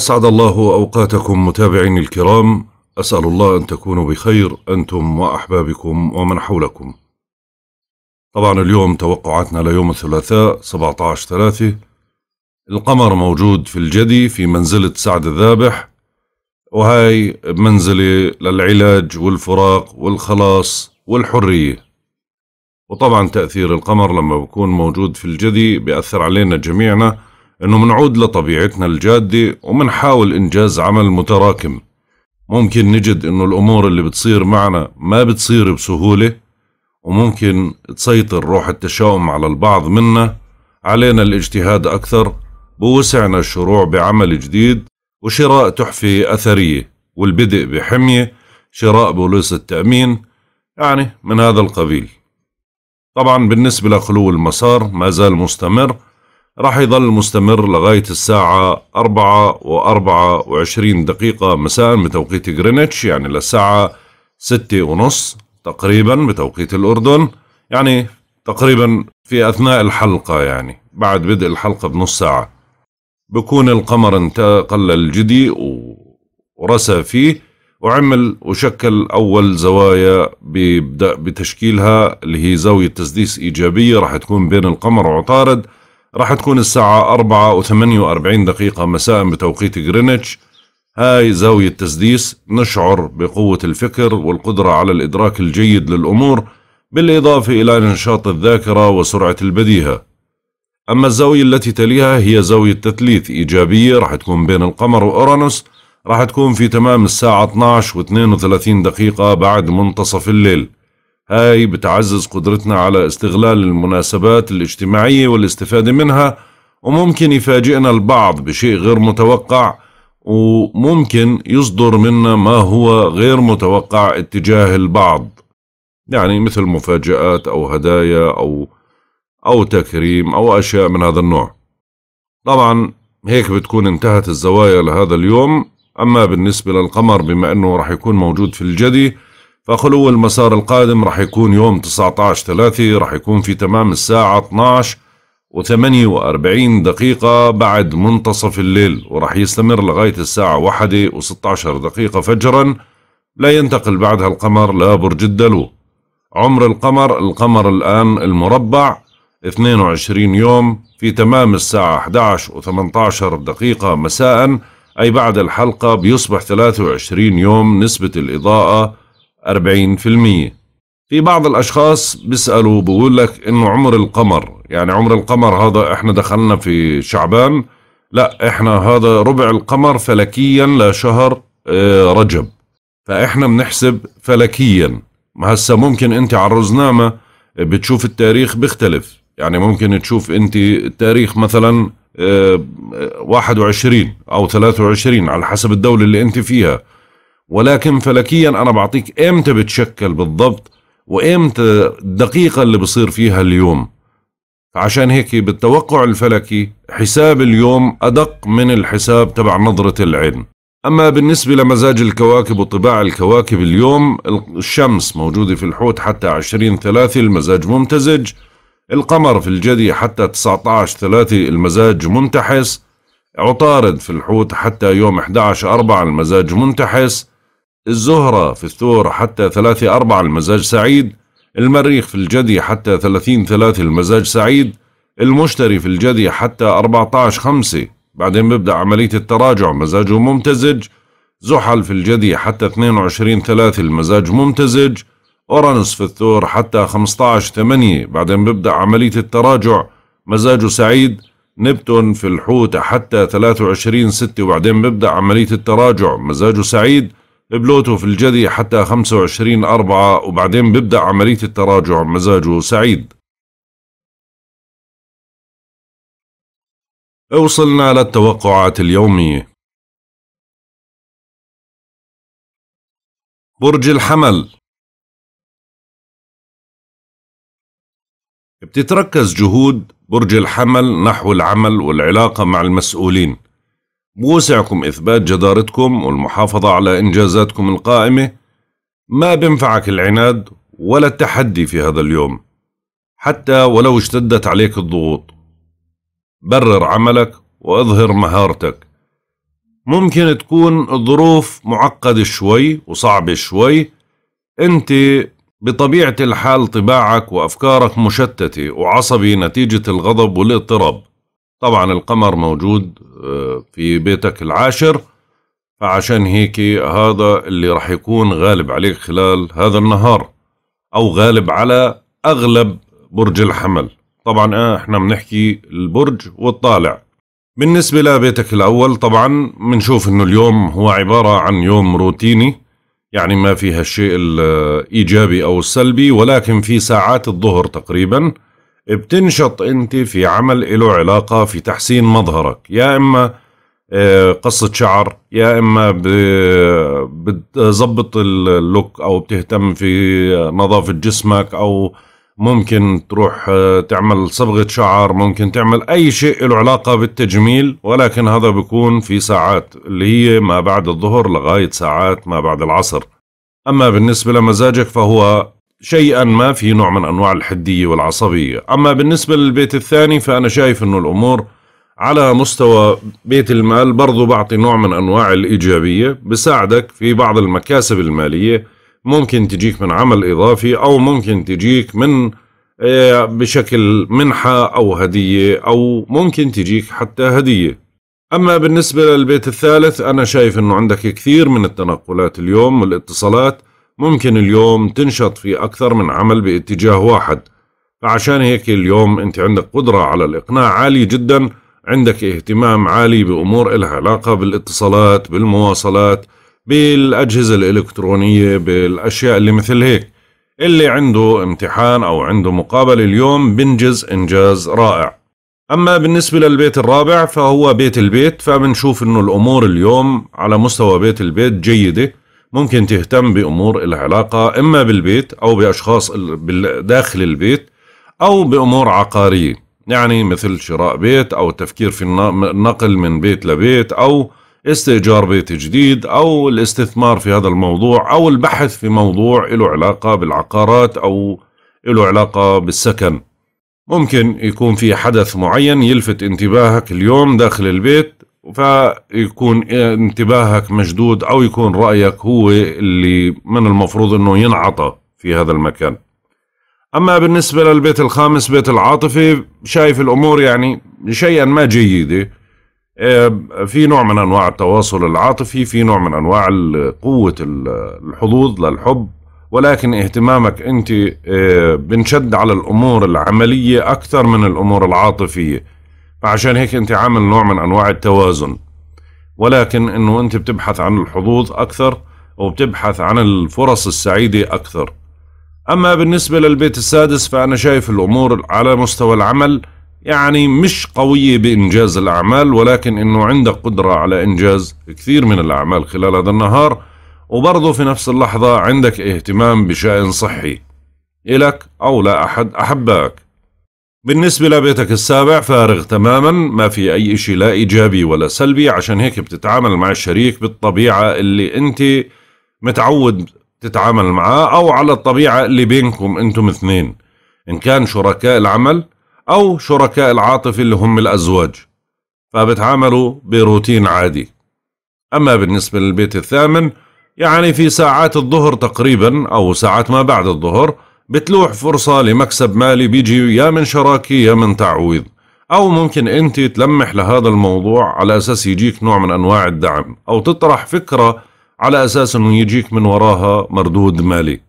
أسعد الله أوقاتكم متابعين الكرام أسأل الله أن تكونوا بخير أنتم وأحبابكم ومن حولكم طبعا اليوم توقعاتنا ليوم الثلاثاء 17 ثلاثة القمر موجود في الجدي في منزلة سعد الذابح وهي منزلة للعلاج والفراق والخلاص والحرية وطبعا تأثير القمر لما بكون موجود في الجدي بيأثر علينا جميعنا إنه منعود لطبيعتنا الجادة ومنحاول إنجاز عمل متراكم ممكن نجد إنه الأمور اللي بتصير معنا ما بتصير بسهولة وممكن تسيطر روح التشاؤم على البعض منا علينا الاجتهاد أكثر بوسعنا الشروع بعمل جديد وشراء تحفة أثرية والبدء بحمية شراء بوليس التأمين يعني من هذا القبيل طبعا بالنسبة لخلو المسار ما زال مستمر راح يظل مستمر لغاية الساعة أربعة وأربعة وعشرين دقيقة مساء بتوقيت غرينتش يعني للساعة ستة ونص تقريبا بتوقيت الأردن يعني تقريبا في أثناء الحلقة يعني بعد بدء الحلقة بنص ساعة بكون القمر انتقل الجدي ورسى فيه وعمل وشكل أول زوايا بيبدأ بتشكيلها اللي هي زاوية تسديس إيجابية راح تكون بين القمر وعطارد راح تكون الساعة أربعة وثمانية وأربعين دقيقة مساء بتوقيت غرينتش هاي زاوية تسديس نشعر بقوة الفكر والقدرة على الإدراك الجيد للأمور بالإضافة إلى نشاط الذاكرة وسرعة البديهة أما الزاوية التي تليها هي زاوية تثليث إيجابية راح تكون بين القمر وأورانوس راح تكون في تمام الساعة 12 و32 دقيقة بعد منتصف الليل هاي بتعزز قدرتنا على استغلال المناسبات الاجتماعية والاستفادة منها وممكن يفاجئنا البعض بشيء غير متوقع وممكن يصدر منا ما هو غير متوقع اتجاه البعض يعني مثل مفاجآت أو هدايا أو أو تكريم أو أشياء من هذا النوع طبعا هيك بتكون انتهت الزوايا لهذا اليوم أما بالنسبة للقمر بما أنه رح يكون موجود في الجدي فخلو المسار القادم راح يكون يوم 19 3 راح يكون في تمام الساعة 12 و48 دقيقة بعد منتصف الليل وراح يستمر لغاية الساعة 1 و16 دقيقة فجرا لا ينتقل بعدها القمر لبرج الدلو عمر القمر القمر الآن المربع 22 يوم في تمام الساعة 11 و18 دقيقة مساء أي بعد الحلقة بيصبح 23 يوم نسبة الإضاءة 40% في بعض الأشخاص بيسألوا بقول لك إنه عمر القمر يعني عمر القمر هذا إحنا دخلنا في شعبان لا إحنا هذا ربع القمر فلكيا لشهر آه، رجب فإحنا بنحسب فلكيا ما هسا ممكن أنت على الرزنامة بتشوف التاريخ بيختلف يعني ممكن تشوف أنت التاريخ مثلا 21 آه، أو 23 على حسب الدولة اللي أنت فيها ولكن فلكيا انا بعطيك امتى بتشكل بالضبط وامتى الدقيقة اللي بصير فيها اليوم عشان هيك بالتوقع الفلكي حساب اليوم أدق من الحساب تبع نظرة العين أما بالنسبة لمزاج الكواكب وطباع الكواكب اليوم الشمس موجودة في الحوت حتى 20 ثلاثة المزاج ممتزج القمر في الجدي حتى 19 ثلاثة المزاج منتحس عطارد في الحوت حتى يوم 11 أربعة المزاج منتحس الزهرة في الثور حتى ثلاثة أربعة المزاج سعيد المريخ في الجدي حتى ثلاثين ثلاثة المزاج سعيد المشتري في الجدي حتى أربعة عشر خمسة بعدين ببدأ عملية التراجع مزاجه ممتزج زحل في الجدي حتى اثنين وعشرين ثلاثة المزاج ممتزج أورانوس في الثور حتى خمسة عشر ثمانية بعدين ببدأ عملية التراجع مزاجه سعيد نبتون في الحوت حتى ثلاثة وعشرين ستة وبعدين ببدأ عملية التراجع مزاجه سعيد بلوتو في الجدي حتى 25 أربعة وبعدين بيبدأ عملية التراجع مزاجه سعيد وصلنا للتوقعات اليومية برج الحمل بتتركز جهود برج الحمل نحو العمل والعلاقة مع المسؤولين بوسعكم إثبات جدارتكم والمحافظة على إنجازاتكم القائمة ما بنفعك العناد ولا التحدي في هذا اليوم حتى ولو اشتدت عليك الضغوط برر عملك وأظهر مهارتك ممكن تكون الظروف معقدة شوي وصعبة شوي أنت بطبيعة الحال طباعك وأفكارك مشتتة وعصبي نتيجة الغضب والاضطراب طبعا القمر موجود آه، في بيتك العاشر فعشان هيك هذا اللي راح يكون غالب عليك خلال هذا النهار أو غالب على أغلب برج الحمل طبعا آه، احنا بنحكي البرج والطالع بالنسبة لبيتك الأول طبعا بنشوف انه اليوم هو عبارة عن يوم روتيني يعني ما فيها الشيء الإيجابي أو السلبي ولكن في ساعات الظهر تقريبا بتنشط انت في عمل له علاقة في تحسين مظهرك يا اما آه، قصة شعر يا اما بتظبط اللوك او بتهتم في نظافة جسمك او ممكن تروح آه، تعمل صبغة شعر ممكن تعمل اي شيء له علاقة بالتجميل ولكن هذا بيكون في ساعات اللي هي ما بعد الظهر لغاية ساعات ما بعد العصر اما بالنسبة لمزاجك فهو شيئا ما في نوع من أنواع الحدية والعصبية أما بالنسبة للبيت الثاني فأنا شايف أنه الأمور على مستوى بيت المال برضو بعطي نوع من أنواع الإيجابية بساعدك في بعض المكاسب المالية ممكن تجيك من عمل إضافي أو ممكن تجيك من آه، بشكل منحة أو هدية أو ممكن تجيك حتى هدية أما بالنسبة للبيت الثالث أنا شايف أنه عندك كثير من التنقلات اليوم والاتصالات ممكن اليوم تنشط في أكثر من عمل باتجاه واحد فعشان هيك اليوم أنت عندك قدرة على الإقناع عالية جدا عندك اهتمام عالي بأمور إلها علاقة بالاتصالات بالمواصلات بالأجهزة الإلكترونية بالأشياء اللي مثل هيك اللي عنده امتحان أو عنده مقابل اليوم بنجز إنجاز رائع أما بالنسبة للبيت الرابع فهو بيت البيت فبنشوف أنه الأمور اليوم على مستوى بيت البيت جيدة ممكن تهتم بأمور العلاقة إما بالبيت أو بأشخاص داخل البيت أو بأمور عقارية يعني مثل شراء بيت أو التفكير في النقل من بيت لبيت أو استئجار بيت جديد أو الاستثمار في هذا الموضوع أو البحث في موضوع له علاقة بالعقارات أو له علاقة بالسكن ممكن يكون في حدث معين يلفت انتباهك اليوم داخل البيت فيكون انتباهك مشدود او يكون رايك هو اللي من المفروض انه ينعطى في هذا المكان اما بالنسبه للبيت الخامس بيت العاطفه شايف الامور يعني شيئا ما جيده في نوع من انواع التواصل العاطفي في نوع من انواع قوه الحظوظ للحب ولكن اهتمامك انت آه، بنشد على الامور العمليه اكثر من الامور العاطفيه فعشان هيك انت عامل نوع من انواع التوازن ولكن انه انت بتبحث عن الحظوظ اكثر وبتبحث عن الفرص السعيده اكثر اما بالنسبه للبيت السادس فانا شايف الامور على مستوى العمل يعني مش قويه بانجاز الاعمال ولكن انه عندك قدره على انجاز كثير من الاعمال خلال هذا النهار وبرضه في نفس اللحظه عندك اهتمام بشان صحي الك او لا احد احبك بالنسبة لبيتك السابع فارغ تماما ما في أي إشي لا إيجابي ولا سلبي عشان هيك بتتعامل مع الشريك بالطبيعة اللي أنت متعود تتعامل معاه أو على الطبيعة اللي بينكم أنتم اثنين إن كان شركاء العمل أو شركاء العاطفة اللي هم الأزواج فبتعاملوا بروتين عادي أما بالنسبة للبيت الثامن يعني في ساعات الظهر تقريبا أو ساعات ما بعد الظهر بتلوح فرصة لمكسب مالي بيجي يا من شراكة يا من تعويض أو ممكن أنت تلمح لهذا الموضوع على أساس يجيك نوع من أنواع الدعم أو تطرح فكرة على أساس أنه يجيك من وراها مردود مالي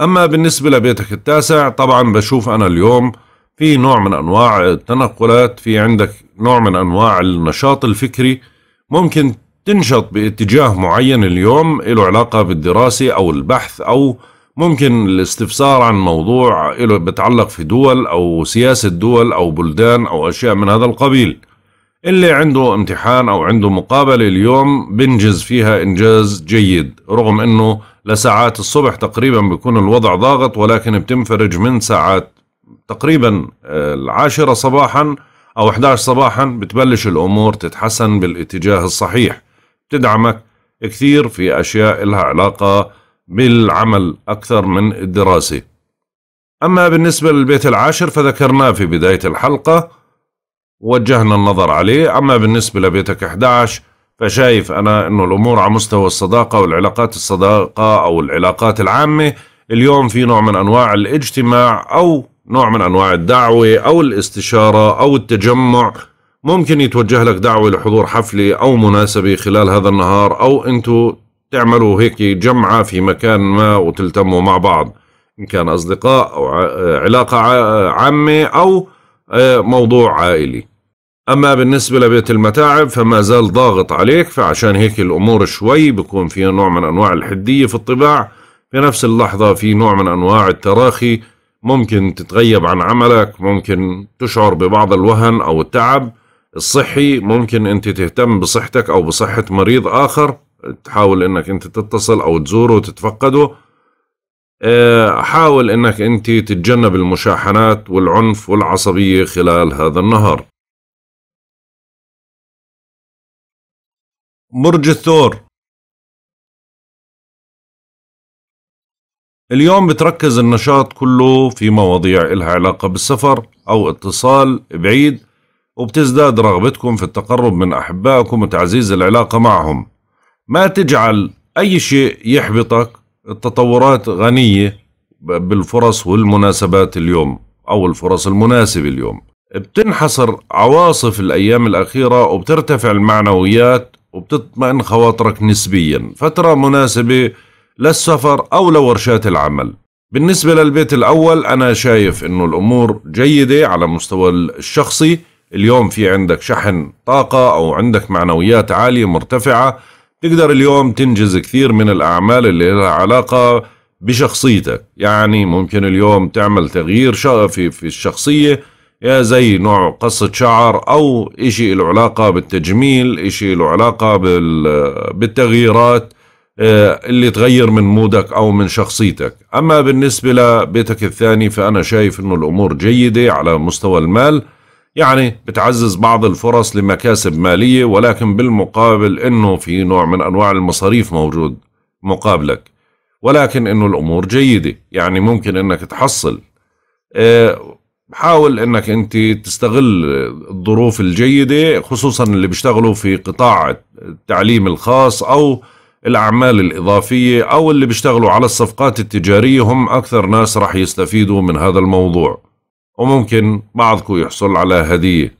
أما بالنسبة لبيتك التاسع طبعا بشوف أنا اليوم في نوع من أنواع التنقلات في عندك نوع من أنواع النشاط الفكري ممكن تنشط باتجاه معين اليوم له علاقة بالدراسة أو البحث أو ممكن الاستفسار عن موضوع له بتعلق في دول أو سياسة دول أو بلدان أو أشياء من هذا القبيل اللي عنده امتحان أو عنده مقابلة اليوم بنجز فيها إنجاز جيد رغم أنه لساعات الصبح تقريبا بيكون الوضع ضاغط ولكن بتنفرج من ساعات تقريبا آه، العاشرة صباحا أو 11 صباحا بتبلش الأمور تتحسن بالاتجاه الصحيح بتدعمك كثير في أشياء لها علاقة بالعمل أكثر من الدراسة أما بالنسبة للبيت العاشر فذكرناه في بداية الحلقة وجهنا النظر عليه أما بالنسبة لبيتك 11 فشايف أنا أنه الأمور على مستوى الصداقة والعلاقات الصداقة أو العلاقات العامة اليوم في نوع من أنواع الاجتماع أو نوع من أنواع الدعوة أو الاستشارة أو التجمع ممكن يتوجه لك دعوة لحضور حفلة أو مناسبة خلال هذا النهار أو أنتوا تعملوا هيك جمعة في مكان ما وتلتموا مع بعض إن كان أصدقاء أو علاقة عامة أو آه، موضوع عائلي أما بالنسبة لبيت المتاعب فما زال ضاغط عليك فعشان هيك الأمور شوي بكون فيها نوع من أنواع الحدية في الطباع في نفس اللحظة في نوع من أنواع التراخي ممكن تتغيب عن عملك ممكن تشعر ببعض الوهن أو التعب الصحي ممكن أنت تهتم بصحتك أو بصحة مريض آخر تحاول انك انت تتصل او تزوره وتتفقده آه، حاول انك انت تتجنب المشاحنات والعنف والعصبية خلال هذا النهار برج الثور اليوم بتركز النشاط كله في مواضيع إلها علاقة بالسفر أو اتصال بعيد وبتزداد رغبتكم في التقرب من أحبائكم وتعزيز العلاقة معهم ما تجعل أي شيء يحبطك التطورات غنية بالفرص والمناسبات اليوم أو الفرص المناسبة اليوم بتنحصر عواصف الأيام الأخيرة وبترتفع المعنويات وبتطمئن خواطرك نسبيا فترة مناسبة للسفر أو لورشات العمل بالنسبة للبيت الأول أنا شايف أنه الأمور جيدة على مستوى الشخصي اليوم في عندك شحن طاقة أو عندك معنويات عالية مرتفعة تقدر اليوم تنجز كثير من الأعمال اللي لها علاقة بشخصيتك يعني ممكن اليوم تعمل تغيير في, في الشخصية يا زي نوع قصة شعر أو إشي له علاقة بالتجميل إشي له علاقة بالتغييرات آه، اللي تغير من مودك أو من شخصيتك أما بالنسبة لبيتك الثاني فأنا شايف أنه الأمور جيدة على مستوى المال يعني بتعزز بعض الفرص لمكاسب مالية ولكن بالمقابل انه في نوع من انواع المصاريف موجود مقابلك ولكن انه الامور جيدة يعني ممكن انك تحصل آه، حاول انك انت تستغل الظروف الجيدة خصوصا اللي بيشتغلوا في قطاع التعليم الخاص او الاعمال الاضافية او اللي بيشتغلوا على الصفقات التجارية هم اكثر ناس راح يستفيدوا من هذا الموضوع وممكن بعضكم يحصل على هدية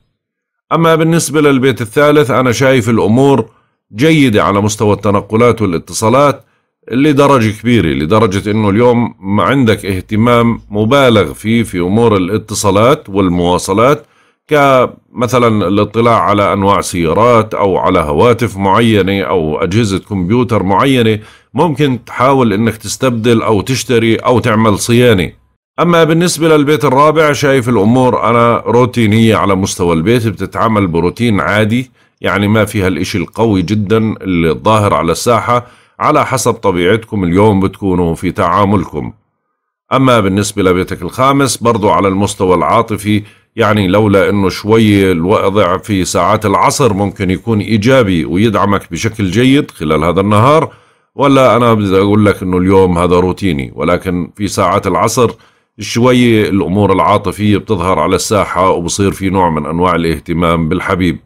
أما بالنسبة للبيت الثالث أنا شايف الأمور جيدة على مستوى التنقلات والاتصالات لدرجة كبيرة لدرجة أنه اليوم عندك اهتمام مبالغ فيه في أمور الاتصالات والمواصلات كمثلا الاطلاع على أنواع سيارات أو على هواتف معينة أو أجهزة كمبيوتر معينة ممكن تحاول أنك تستبدل أو تشتري أو تعمل صيانة أما بالنسبة للبيت الرابع شايف الأمور أنا روتينية على مستوى البيت بتتعامل بروتين عادي يعني ما فيها الإشي القوي جدا الظاهر على الساحة على حسب طبيعتكم اليوم بتكونوا في تعاملكم أما بالنسبة لبيتك الخامس برضو على المستوى العاطفي يعني لولا أنه شوي الوضع في ساعات العصر ممكن يكون إيجابي ويدعمك بشكل جيد خلال هذا النهار ولا أنا بدي أقول لك أنه اليوم هذا روتيني ولكن في ساعات العصر شوي الأمور العاطفية بتظهر على الساحة وبصير في نوع من أنواع الاهتمام بالحبيب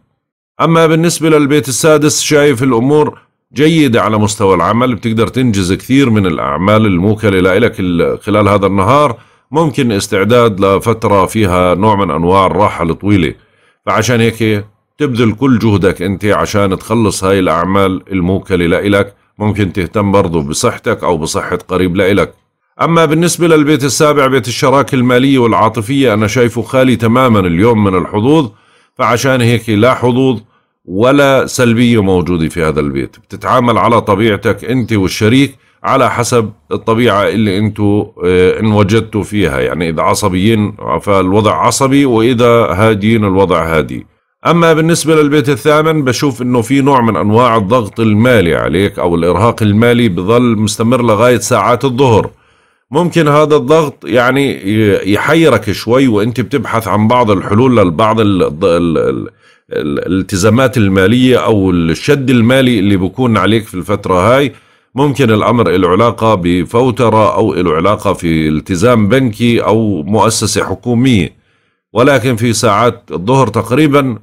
أما بالنسبة للبيت السادس شايف الأمور جيدة على مستوى العمل بتقدر تنجز كثير من الأعمال الموكلة لإلك خلال هذا النهار ممكن استعداد لفترة فيها نوع من أنواع الراحة الطويلة فعشان هيك تبذل كل جهدك أنت عشان تخلص هاي الأعمال الموكلة لإلك ممكن تهتم برضو بصحتك أو بصحة قريب لإلك أما بالنسبة للبيت السابع بيت الشراكة المالية والعاطفية أنا شايفه خالي تماما اليوم من الحظوظ فعشان هيك لا حظوظ ولا سلبية موجودة في هذا البيت بتتعامل على طبيعتك أنت والشريك على حسب الطبيعة اللي أنتوا آه، إن وجدتوا فيها يعني إذا عصبيين فالوضع عصبي وإذا هاديين الوضع هادي أما بالنسبة للبيت الثامن بشوف إنه في نوع من أنواع الضغط المالي عليك أو الإرهاق المالي بظل مستمر لغاية ساعات الظهر ممكن هذا الضغط يعني يحيرك شوي وانت بتبحث عن بعض الحلول لبعض الالتزامات المالية او الشد المالي اللي بكون عليك في الفترة هاي ممكن الامر له علاقة بفوترة او له علاقة في التزام بنكي او مؤسسة حكومية ولكن في ساعات الظهر تقريبا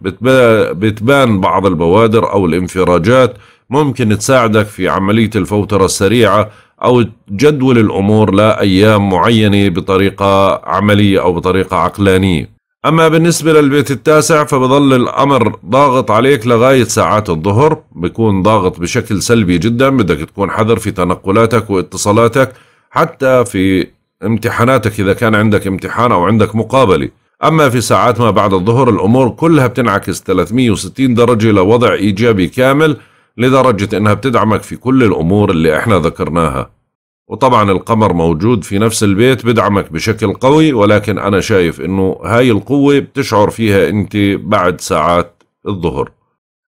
بتبان بعض البوادر او الانفراجات ممكن تساعدك في عملية الفوترة السريعة أو تجدول الأمور لأيام معينة بطريقة عملية أو بطريقة عقلانية أما بالنسبة للبيت التاسع فبظل الأمر ضاغط عليك لغاية ساعات الظهر بيكون ضاغط بشكل سلبي جدا بدك تكون حذر في تنقلاتك واتصالاتك حتى في امتحاناتك إذا كان عندك امتحان أو عندك مقابلة أما في ساعات ما بعد الظهر الأمور كلها بتنعكس 360 درجة لوضع إيجابي كامل لدرجة إنها بتدعمك في كل الأمور اللي إحنا ذكرناها وطبعا القمر موجود في نفس البيت بدعمك بشكل قوي ولكن أنا شايف إنه هاي القوة بتشعر فيها أنت بعد ساعات الظهر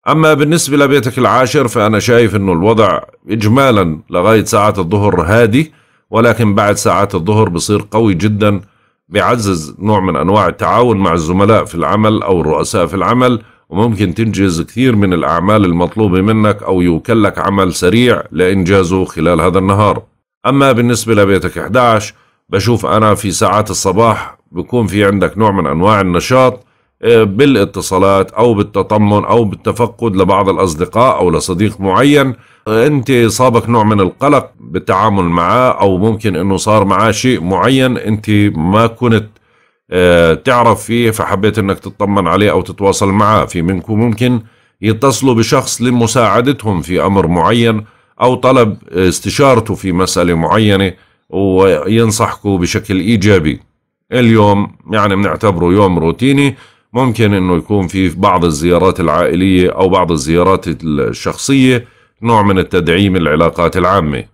أما بالنسبة لبيتك العاشر فأنا شايف إنه الوضع إجمالا لغاية ساعات الظهر هادي ولكن بعد ساعات الظهر بصير قوي جدا بيعزز نوع من أنواع التعاون مع الزملاء في العمل أو الرؤساء في العمل وممكن تنجز كثير من الأعمال المطلوبة منك أو يوكلك عمل سريع لإنجازه خلال هذا النهار أما بالنسبة لبيتك 11 بشوف أنا في ساعات الصباح بكون في عندك نوع من أنواع النشاط آه، بالاتصالات أو بالتطمن أو بالتفقد لبعض الأصدقاء أو لصديق معين آه، أنت صابك نوع من القلق بالتعامل معه أو ممكن أنه صار معه شيء معين أنت ما كنت آه، تعرف فيه فحبيت انك تطمن عليه او تتواصل معه في منكم ممكن يتصلوا بشخص لمساعدتهم في امر معين او طلب استشارته في مساله معينه وينصحكوا بشكل ايجابي اليوم يعني بنعتبره يوم روتيني ممكن انه يكون في بعض الزيارات العائليه او بعض الزيارات الشخصيه نوع من التدعيم العلاقات العامه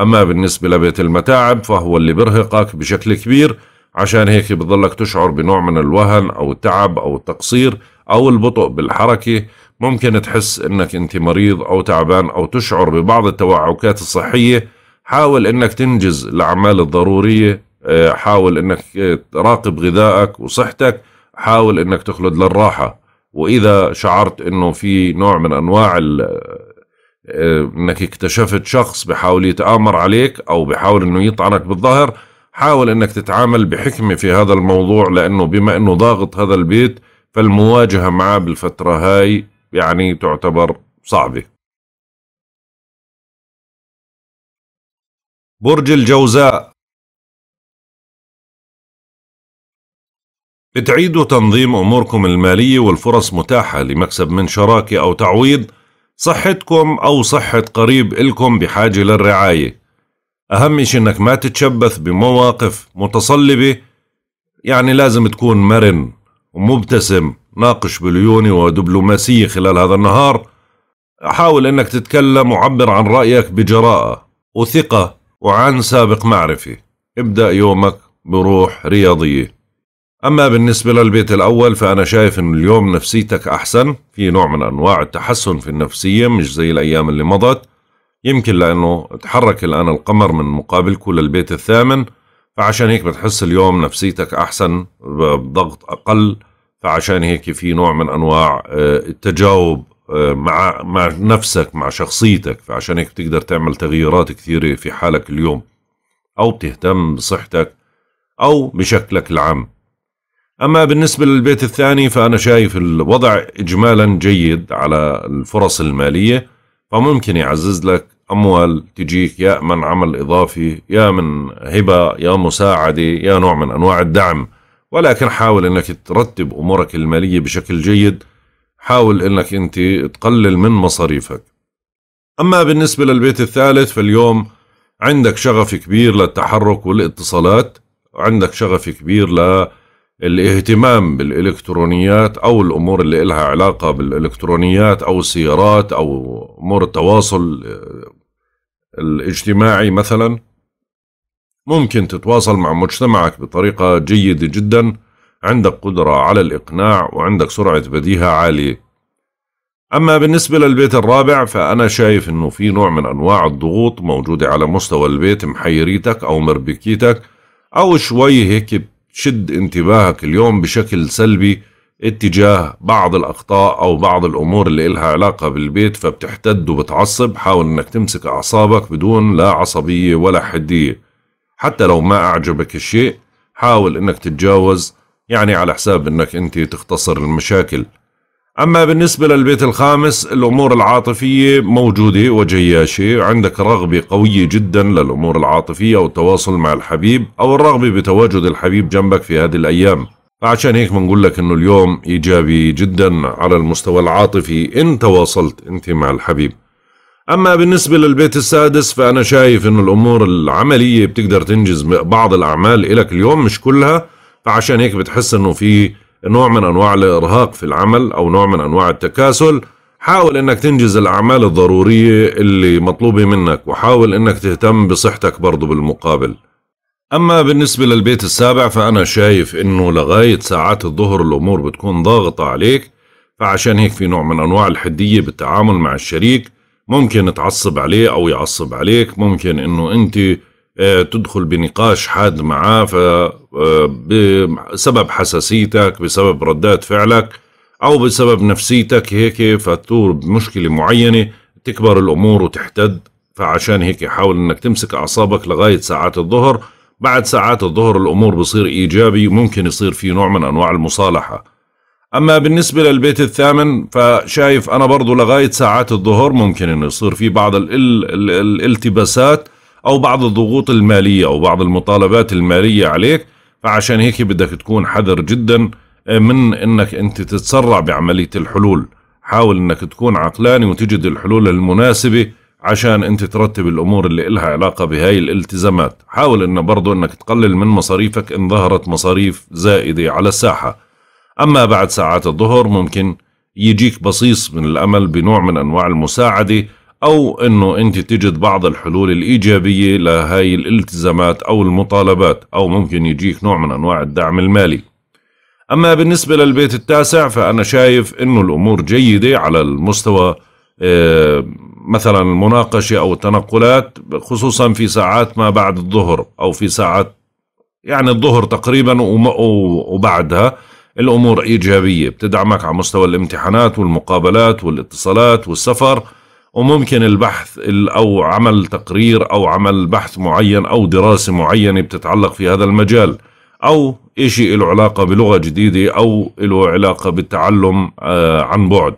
اما بالنسبه لبيت المتاعب فهو اللي برهقك بشكل كبير عشان هيك بضلك تشعر بنوع من الوهن أو التعب أو التقصير أو البطء بالحركة ممكن تحس أنك أنت مريض أو تعبان أو تشعر ببعض التوعكات الصحية حاول أنك تنجز الأعمال الضرورية آه، حاول أنك آه، تراقب غذائك وصحتك حاول أنك تخلد للراحة وإذا شعرت أنه في نوع من أنواع آه، انك اكتشفت شخص بحاول يتآمر عليك او بحاول انه يطعنك بالظهر حاول انك تتعامل بحكمة في هذا الموضوع لانه بما انه ضاغط هذا البيت فالمواجهة معه بالفترة هاي يعني تعتبر صعبة برج الجوزاء بتعيدوا تنظيم أموركم المالية والفرص متاحة لمكسب من شراكة أو تعويض صحتكم أو صحة قريب إلكم بحاجة للرعاية أهم شيء إنك ما تتشبث بمواقف متصلبة يعني لازم تكون مرن ومبتسم ناقش بليوني ودبلوماسية خلال هذا النهار حاول إنك تتكلم وعبر عن رأيك بجراءة وثقة وعن سابق معرفة ابدأ يومك بروح رياضية أما بالنسبة للبيت الأول فأنا شايف إنه اليوم نفسيتك أحسن في نوع من أنواع التحسن في النفسية مش زي الأيام اللي مضت يمكن لأنه تحرك الآن القمر من مقابلك للبيت الثامن فعشان هيك بتحس اليوم نفسيتك أحسن بضغط أقل فعشان هيك في نوع من أنواع آه، التجاوب آه، مع مع نفسك مع شخصيتك فعشان هيك بتقدر تعمل تغييرات كثيرة في حالك اليوم أو بتهتم بصحتك أو بشكلك العام أما بالنسبة للبيت الثاني فأنا شايف الوضع إجمالا جيد على الفرص المالية فممكن يعزز لك اموال تجيك يا من عمل اضافي يا من هبه يا مساعده يا نوع من انواع الدعم ولكن حاول انك ترتب امورك الماليه بشكل جيد حاول انك انت تقلل من مصاريفك اما بالنسبه للبيت الثالث فاليوم عندك شغف كبير للتحرك والاتصالات وعندك شغف كبير ل الاهتمام بالإلكترونيات أو الأمور اللي إلها علاقة بالإلكترونيات أو السيارات أو أمور التواصل آه، الاجتماعي مثلا ممكن تتواصل مع مجتمعك بطريقة جيدة جدا عندك قدرة على الإقناع وعندك سرعة بديهة عالية أما بالنسبة للبيت الرابع فأنا شايف أنه في نوع من أنواع الضغوط موجودة على مستوى البيت محيريتك أو مربكيتك أو شوي هيك تشد انتباهك اليوم بشكل سلبي اتجاه بعض الأخطاء أو بعض الأمور اللي إلها علاقة بالبيت فبتحتد وبتعصب حاول أنك تمسك أعصابك بدون لا عصبية ولا حدية حتى لو ما أعجبك الشيء حاول أنك تتجاوز يعني على حساب أنك أنت تختصر المشاكل أما بالنسبة للبيت الخامس الأمور العاطفية موجودة وجياشة عندك رغبة قوية جدا للأمور العاطفية أو التواصل مع الحبيب أو الرغبة بتواجد الحبيب جنبك في هذه الأيام فعشان هيك بنقول لك انه اليوم ايجابي جدا على المستوى العاطفي ان تواصلت انت مع الحبيب اما بالنسبه للبيت السادس فانا شايف انه الامور العمليه بتقدر تنجز بعض الاعمال الك اليوم مش كلها فعشان هيك بتحس انه في نوع من انواع الارهاق في العمل او نوع من انواع التكاسل حاول انك تنجز الاعمال الضروريه اللي مطلوبه منك وحاول انك تهتم بصحتك برضه بالمقابل اما بالنسبه للبيت السابع فانا شايف انه لغايه ساعات الظهر الامور بتكون ضاغطه عليك فعشان هيك في نوع من انواع الحديه بالتعامل مع الشريك ممكن تعصب عليه او يعصب عليك ممكن انه انت آه، تدخل بنقاش حاد معاه آه، بسبب حساسيتك بسبب ردات فعلك أو بسبب نفسيتك هيك فتور بمشكلة معينة تكبر الأمور وتحتد فعشان هيك حاول انك تمسك اعصابك لغايه ساعات الظهر بعد ساعات الظهر الامور بصير ايجابي ممكن يصير في نوع من انواع المصالحه اما بالنسبه للبيت الثامن فشايف انا برضو لغايه ساعات الظهر ممكن انه يصير في بعض ال ال الالتباسات او بعض الضغوط الماليه او بعض المطالبات الماليه عليك فعشان هيك بدك تكون حذر جدا آه، من انك انت تتسرع بعمليه الحلول حاول انك تكون عقلاني وتجد الحلول المناسبه عشان انت ترتب الامور اللي إلها علاقه بهاي الالتزامات حاول انه برضو انك تقلل من مصاريفك ان ظهرت مصاريف زائده على الساحه اما بعد ساعات الظهر ممكن يجيك بصيص من الامل بنوع من انواع المساعده أو أنه أنت تجد بعض الحلول الإيجابية لهاي الالتزامات أو المطالبات أو ممكن يجيك نوع من أنواع الدعم المالي أما بالنسبة للبيت التاسع فأنا شايف أنه الأمور جيدة على المستوى آه، مثلا المناقشة أو التنقلات خصوصا في ساعات ما بعد الظهر أو في ساعات يعني الظهر تقريبا وبعدها الأمور إيجابية بتدعمك على مستوى الامتحانات والمقابلات والاتصالات والسفر وممكن البحث او عمل تقرير او عمل بحث معين او دراسه معينه بتتعلق في هذا المجال او إشي له علاقه بلغه جديده او له علاقه بالتعلم آه، عن بعد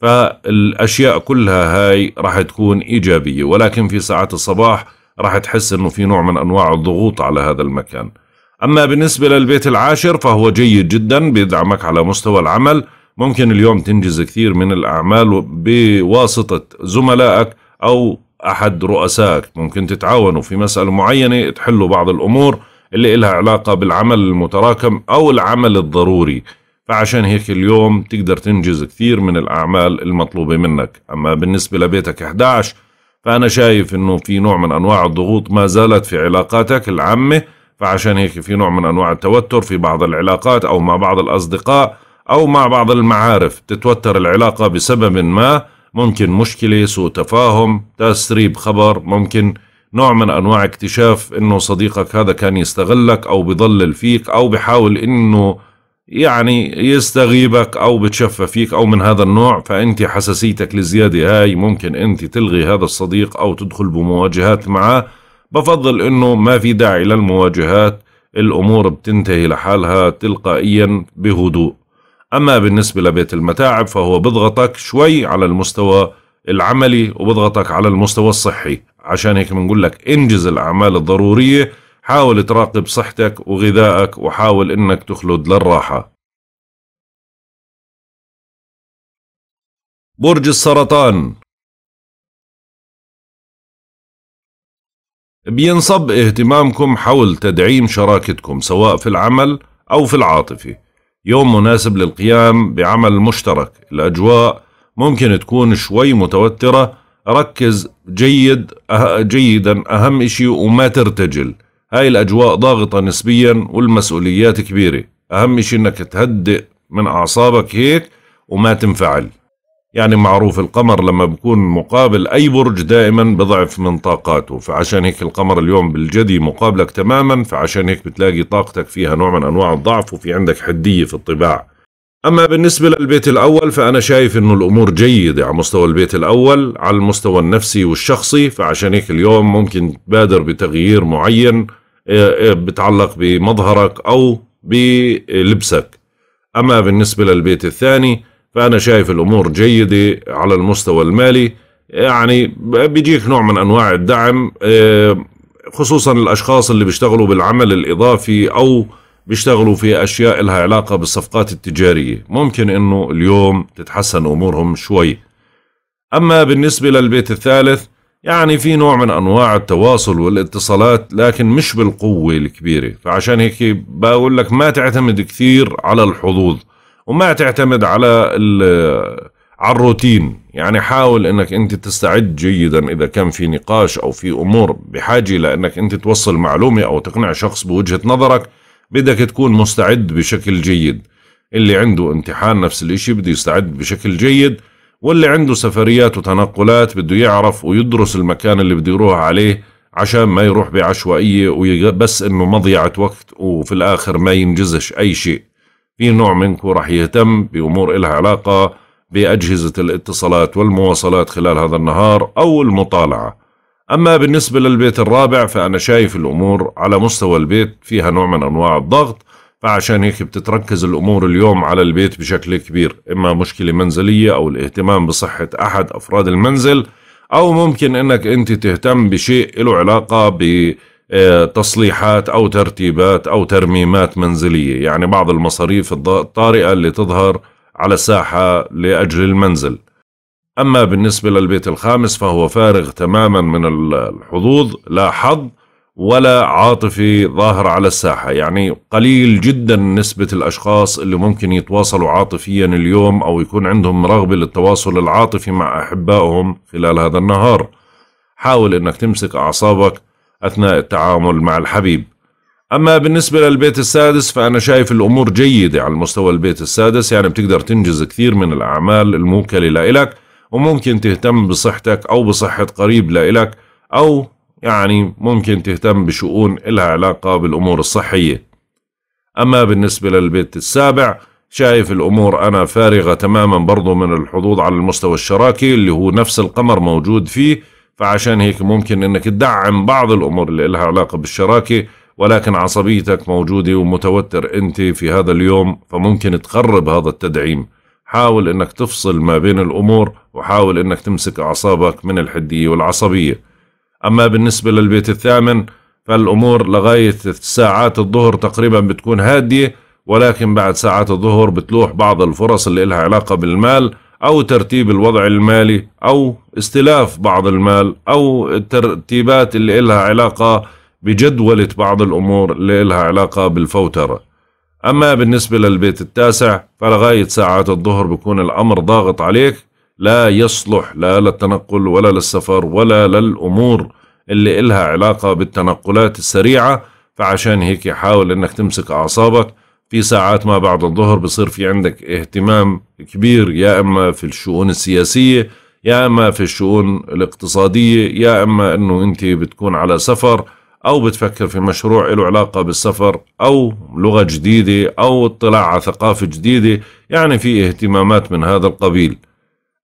فالاشياء كلها هاي راح تكون ايجابيه ولكن في ساعات الصباح راح تحس انه في نوع من انواع الضغوط على هذا المكان اما بالنسبه للبيت العاشر فهو جيد جدا بيدعمك على مستوى العمل ممكن اليوم تنجز كثير من الأعمال بواسطة زملائك أو أحد رؤسائك ممكن تتعاونوا في مسألة معينة تحلوا بعض الأمور اللي إلها علاقة بالعمل المتراكم أو العمل الضروري فعشان هيك اليوم تقدر تنجز كثير من الأعمال المطلوبة منك أما بالنسبة لبيتك 11 فأنا شايف أنه في نوع من أنواع الضغوط ما زالت في علاقاتك العامة فعشان هيك في نوع من أنواع التوتر في بعض العلاقات أو مع بعض الأصدقاء أو مع بعض المعارف تتوتر العلاقة بسبب ما ممكن مشكلة سوء تفاهم تسريب خبر ممكن نوع من أنواع اكتشاف أنه صديقك هذا كان يستغلك أو بضلل فيك أو بحاول أنه يعني يستغيبك أو بتشفى فيك أو من هذا النوع فأنت حساسيتك للزيادة هاي ممكن أنت تلغي هذا الصديق أو تدخل بمواجهات معه بفضل أنه ما في داعي للمواجهات الأمور بتنتهي لحالها تلقائيا بهدوء أما بالنسبة لبيت المتاعب فهو بضغطك شوي على المستوى العملي وبضغطك على المستوى الصحي عشان هيك بنقول لك انجز الأعمال الضرورية حاول تراقب صحتك وغذائك وحاول انك تخلد للراحة برج السرطان بينصب اهتمامكم حول تدعيم شراكتكم سواء في العمل أو في العاطفة يوم مناسب للقيام بعمل مشترك الأجواء ممكن تكون شوي متوترة ركز جيد أه جيدا أهم إشي وما ترتجل هاي الأجواء ضاغطة نسبيا والمسؤوليات كبيرة أهم إشي أنك تهدئ من أعصابك هيك وما تنفعل يعني معروف القمر لما بكون مقابل أي برج دائما بضعف من طاقاته فعشان هيك القمر اليوم بالجدي مقابلك تماما فعشان هيك بتلاقي طاقتك فيها نوع من أنواع الضعف وفي عندك حدية في الطباع أما بالنسبة للبيت الأول فأنا شايف أنه الأمور جيدة على مستوى البيت الأول على المستوى النفسي والشخصي فعشان هيك اليوم ممكن تبادر بتغيير معين آه، آه، بتعلق بمظهرك أو بلبسك أما بالنسبة للبيت الثاني فأنا شايف الأمور جيدة على المستوى المالي يعني بيجيك نوع من أنواع الدعم آه، خصوصا الأشخاص اللي بيشتغلوا بالعمل الإضافي أو بيشتغلوا في أشياء لها علاقة بالصفقات التجارية ممكن أنه اليوم تتحسن أمورهم شوي أما بالنسبة للبيت الثالث يعني في نوع من أنواع التواصل والاتصالات لكن مش بالقوة الكبيرة فعشان هيك بقول لك ما تعتمد كثير على الحظوظ وما تعتمد على على الروتين يعني حاول انك انت تستعد جيدا اذا كان في نقاش او في امور بحاجه لانك انت توصل معلومه او تقنع شخص بوجهه نظرك بدك تكون مستعد بشكل جيد اللي عنده امتحان نفس الاشي بده يستعد بشكل جيد واللي عنده سفريات وتنقلات بده يعرف ويدرس المكان اللي بده يروح عليه عشان ما يروح بعشوائية بس انه مضيعة وقت وفي الاخر ما ينجزش اي شيء في نوع منكم راح يهتم بأمور إلها علاقة بأجهزة الاتصالات والمواصلات خلال هذا النهار أو المطالعة أما بالنسبة للبيت الرابع فأنا شايف الأمور على مستوى البيت فيها نوع من أنواع الضغط فعشان هيك بتتركز الأمور اليوم على البيت بشكل كبير إما مشكلة منزلية أو الاهتمام بصحة أحد أفراد المنزل أو ممكن أنك أنت تهتم بشيء له علاقة ب آه، تصليحات أو ترتيبات أو ترميمات منزلية يعني بعض المصاريف الطارئة اللي تظهر على ساحة لأجل المنزل أما بالنسبة للبيت الخامس فهو فارغ تماما من الحظوظ لا حظ ولا عاطفي ظاهر على الساحة يعني قليل جدا نسبة الأشخاص اللي ممكن يتواصلوا عاطفيا اليوم أو يكون عندهم رغبة للتواصل العاطفي مع أحبائهم خلال هذا النهار حاول أنك تمسك أعصابك أثناء التعامل مع الحبيب أما بالنسبة للبيت السادس فأنا شايف الأمور جيدة على مستوى البيت السادس يعني بتقدر تنجز كثير من الأعمال الموكلة لإلك وممكن تهتم بصحتك أو بصحة قريب لإلك أو يعني ممكن تهتم بشؤون إلها علاقة بالأمور الصحية أما بالنسبة للبيت السابع شايف الأمور أنا فارغة تماما برضو من الحظوظ على المستوى الشراكي اللي هو نفس القمر موجود فيه فعشان هيك ممكن انك تدعم بعض الامور اللي لها علاقه بالشراكه ولكن عصبيتك موجوده ومتوتر انت في هذا اليوم فممكن تخرب هذا التدعيم حاول انك تفصل ما بين الامور وحاول انك تمسك اعصابك من الحديه والعصبيه اما بالنسبه للبيت الثامن فالامور لغايه ساعات الظهر تقريبا بتكون هاديه ولكن بعد ساعات الظهر بتلوح بعض الفرص اللي لها علاقه بالمال أو ترتيب الوضع المالي أو استلاف بعض المال أو الترتيبات اللي إلها علاقة بجدولة بعض الأمور اللي إلها علاقة بالفوترة أما بالنسبة للبيت التاسع فلغاية ساعات الظهر بكون الأمر ضاغط عليك لا يصلح لا للتنقل ولا للسفر ولا للأمور اللي إلها علاقة بالتنقلات السريعة فعشان هيك حاول أنك تمسك أعصابك في ساعات ما بعد الظهر بصير في عندك اهتمام كبير يا اما في الشؤون السياسيه يا اما في الشؤون الاقتصاديه يا اما انه انت بتكون على سفر او بتفكر في مشروع له علاقه بالسفر او لغه جديده او اطلاع على ثقافه جديده يعني في اهتمامات من هذا القبيل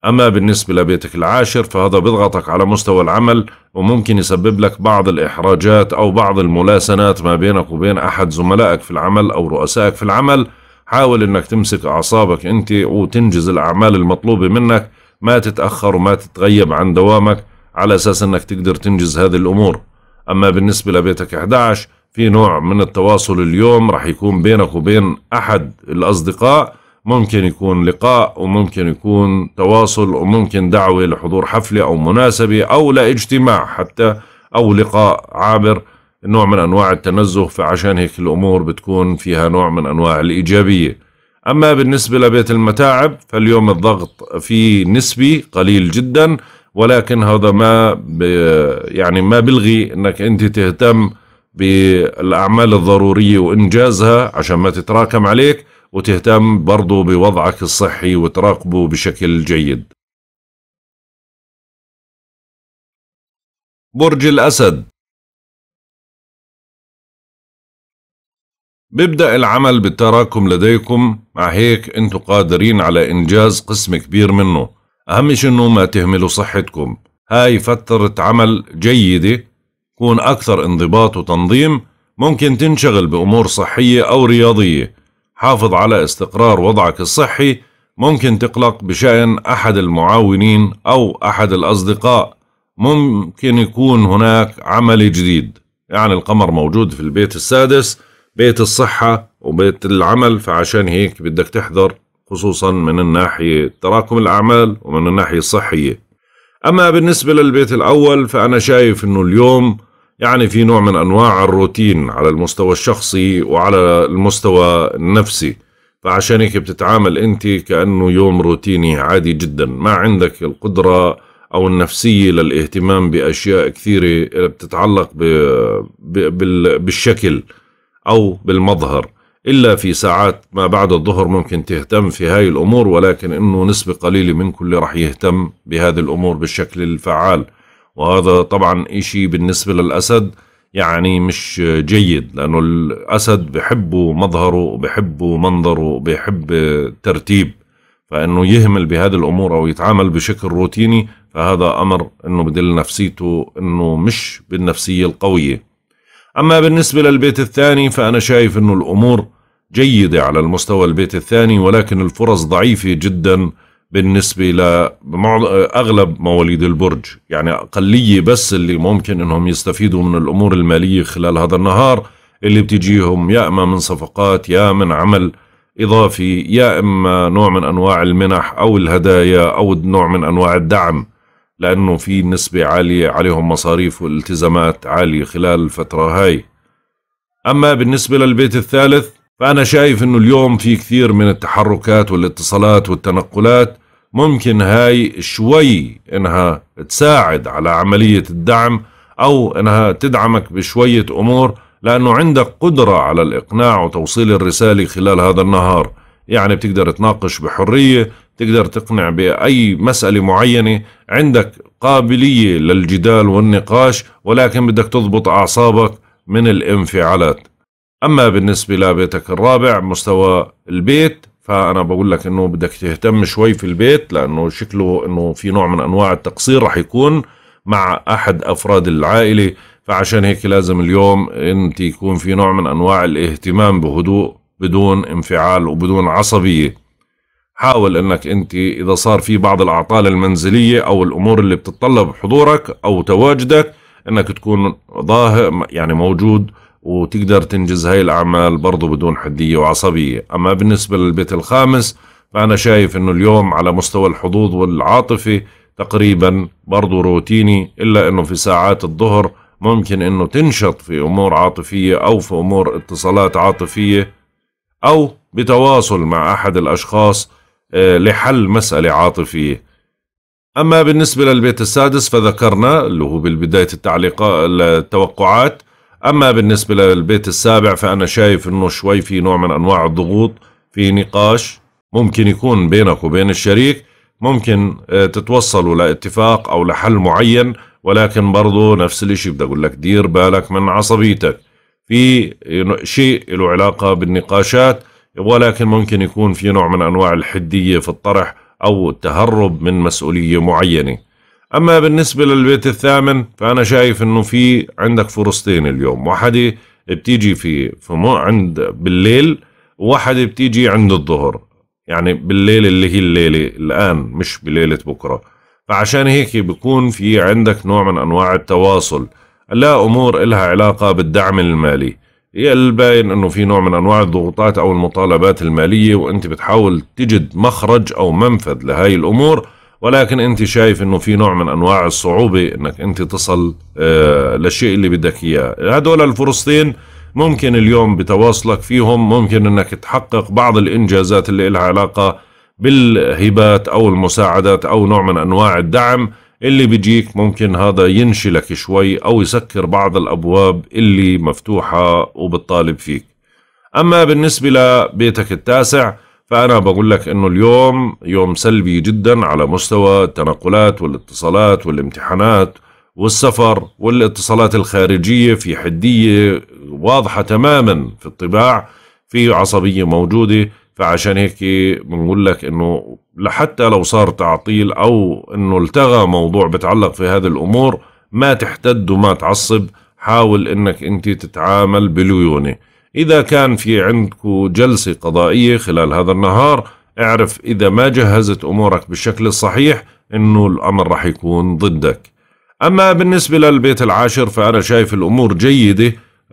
أما بالنسبة لبيتك العاشر فهذا بيضغطك على مستوى العمل وممكن يسبب لك بعض الإحراجات أو بعض الملاسنات ما بينك وبين أحد زملائك في العمل أو رؤسائك في العمل حاول إنك تمسك أعصابك أنت وتنجز الأعمال المطلوبة منك ما تتأخر وما تتغيب عن دوامك على أساس أنك تقدر تنجز هذه الأمور أما بالنسبة لبيتك 11 في نوع من التواصل اليوم رح يكون بينك وبين أحد الأصدقاء ممكن يكون لقاء وممكن يكون تواصل وممكن دعوة لحضور حفلة أو مناسبة أو لاجتماع حتى أو لقاء عابر نوع من أنواع التنزه فعشان هيك الأمور بتكون فيها نوع من أنواع الإيجابية أما بالنسبة لبيت المتاعب فاليوم الضغط فيه نسبي قليل جدا ولكن هذا ما يعني ما بلغي أنك أنت تهتم بالأعمال الضرورية وإنجازها عشان ما تتراكم عليك وتهتم برضو بوضعك الصحي وتراقبه بشكل جيد برج الأسد بيبدأ العمل بالتراكم لديكم مع هيك انتوا قادرين على إنجاز قسم كبير منه أهم شي انه ما تهملوا صحتكم هاي فترة عمل جيدة كون أكثر انضباط وتنظيم ممكن تنشغل بأمور صحية أو رياضية حافظ على استقرار وضعك الصحي ممكن تقلق بشأن أحد المعاونين أو أحد الأصدقاء ممكن يكون هناك عمل جديد يعني القمر موجود في البيت السادس بيت الصحة وبيت العمل فعشان هيك بدك تحذر خصوصا من الناحية تراكم الأعمال ومن الناحية الصحية أما بالنسبة للبيت الأول فأنا شايف أنه اليوم يعني في نوع من انواع الروتين على المستوى الشخصي وعلى المستوى النفسي فعشان هيك بتتعامل انت كانه يوم روتيني عادي جدا ما عندك القدره او النفسيه للاهتمام باشياء كثيره بتتعلق بـ بـ بال... بالشكل او بالمظهر الا في ساعات ما بعد الظهر ممكن تهتم في هاي الامور ولكن انه نسبه قليله منكم اللي رح يهتم بهذه الامور بالشكل الفعال وهذا طبعا إشي بالنسبة للأسد يعني مش جيد لأنه الأسد بحبه مظهره وبحبوا منظره وبحب ترتيب فإنه يهمل بهذه الأمور أو يتعامل بشكل روتيني فهذا أمر إنه بدل نفسيته إنه مش بالنفسية القوية أما بالنسبة للبيت الثاني فأنا شايف إنه الأمور جيدة على المستوى البيت الثاني ولكن الفرص ضعيفة جداً بالنسبة لأغلب مواليد البرج يعني أقلية بس اللي ممكن أنهم يستفيدوا من الأمور المالية خلال هذا النهار اللي بتجيهم يا إما من صفقات يا من عمل إضافي يا إما نوع من أنواع المنح أو الهدايا أو نوع من أنواع الدعم لأنه في نسبة عالية عليهم مصاريف والتزامات عالية خلال الفترة هاي أما بالنسبة للبيت الثالث فأنا شايف إنه اليوم في كثير من التحركات والاتصالات والتنقلات ممكن هاي شوي إنها تساعد على عملية الدعم أو إنها تدعمك بشوية أمور لأنه عندك قدرة على الإقناع وتوصيل الرسالة خلال هذا النهار يعني بتقدر تناقش بحرية تقدر تقنع بأي مسألة معينة عندك قابلية للجدال والنقاش ولكن بدك تضبط أعصابك من الانفعالات أما بالنسبة لبيتك الرابع مستوى البيت فأنا بقول لك إنه بدك تهتم شوي في البيت لأنه شكله إنه في نوع من أنواع التقصير رح يكون مع أحد أفراد العائلة فعشان هيك لازم اليوم أنت يكون في نوع من أنواع الاهتمام بهدوء بدون انفعال وبدون عصبية حاول انك انت اذا صار في بعض الاعطال المنزليه او الامور اللي بتتطلب حضورك او تواجدك انك تكون ظاهر يعني موجود وتقدر تنجز هاي الأعمال برضو بدون حدية وعصبية أما بالنسبة للبيت الخامس فأنا شايف أنه اليوم على مستوى الحظوظ والعاطفة تقريبا برضو روتيني إلا أنه في ساعات الظهر ممكن أنه تنشط في أمور عاطفية أو في أمور اتصالات عاطفية أو بتواصل مع أحد الأشخاص آه، لحل مسألة عاطفية أما بالنسبة للبيت السادس فذكرنا اللي هو بالبداية التعليقات التوقعات أما بالنسبة للبيت السابع فأنا شايف أنه شوي في نوع من أنواع الضغوط في نقاش ممكن يكون بينك وبين الشريك ممكن آه، تتوصلوا لاتفاق أو لحل معين ولكن برضه نفس الاشي بدي أقول لك دير بالك من عصبيتك في شيء له علاقة بالنقاشات ولكن ممكن يكون في نوع من أنواع الحدية في الطرح أو التهرب من مسؤولية معينة أما بالنسبة للبيت الثامن فأنا شايف إنه في عندك فرصتين اليوم واحدة بتيجي في, في عند بالليل وواحدة بتيجي عند الظهر يعني بالليل اللي هي الليلة الآن مش بليلة بكرة فعشان هيك بيكون في عندك نوع من أنواع التواصل لا أمور إلها علاقة بالدعم المالي الباين أنه في نوع من أنواع الضغوطات أو المطالبات المالية وأنت بتحاول تجد مخرج أو منفذ لهاي الأمور ولكن انت شايف انه في نوع من انواع الصعوبه انك انت تصل آه، للشيء اللي بدك اياه هدول الفرصتين ممكن اليوم بتواصلك فيهم ممكن انك تحقق بعض الانجازات اللي لها علاقه بالهبات او المساعدات او نوع من انواع الدعم اللي بيجيك ممكن هذا ينشلك شوي او يسكر بعض الابواب اللي مفتوحه وبتطالب فيك. اما بالنسبه لبيتك التاسع فأنا بقول لك أنه اليوم يوم سلبي جدا على مستوى التنقلات والاتصالات والامتحانات والسفر والاتصالات الخارجية في حدية واضحة تماما في الطباع في عصبية موجودة فعشان هيك بنقول لك انه لحتى لو صار تعطيل او انه التغى موضوع بتعلق في هذه الامور ما تحتد وما تعصب حاول انك انت تتعامل بليونه إذا كان في عندك جلسة قضائية خلال هذا النهار اعرف إذا ما جهزت أمورك بالشكل الصحيح إنه الأمر رح يكون ضدك أما بالنسبة للبيت العاشر فأنا شايف الأمور جيدة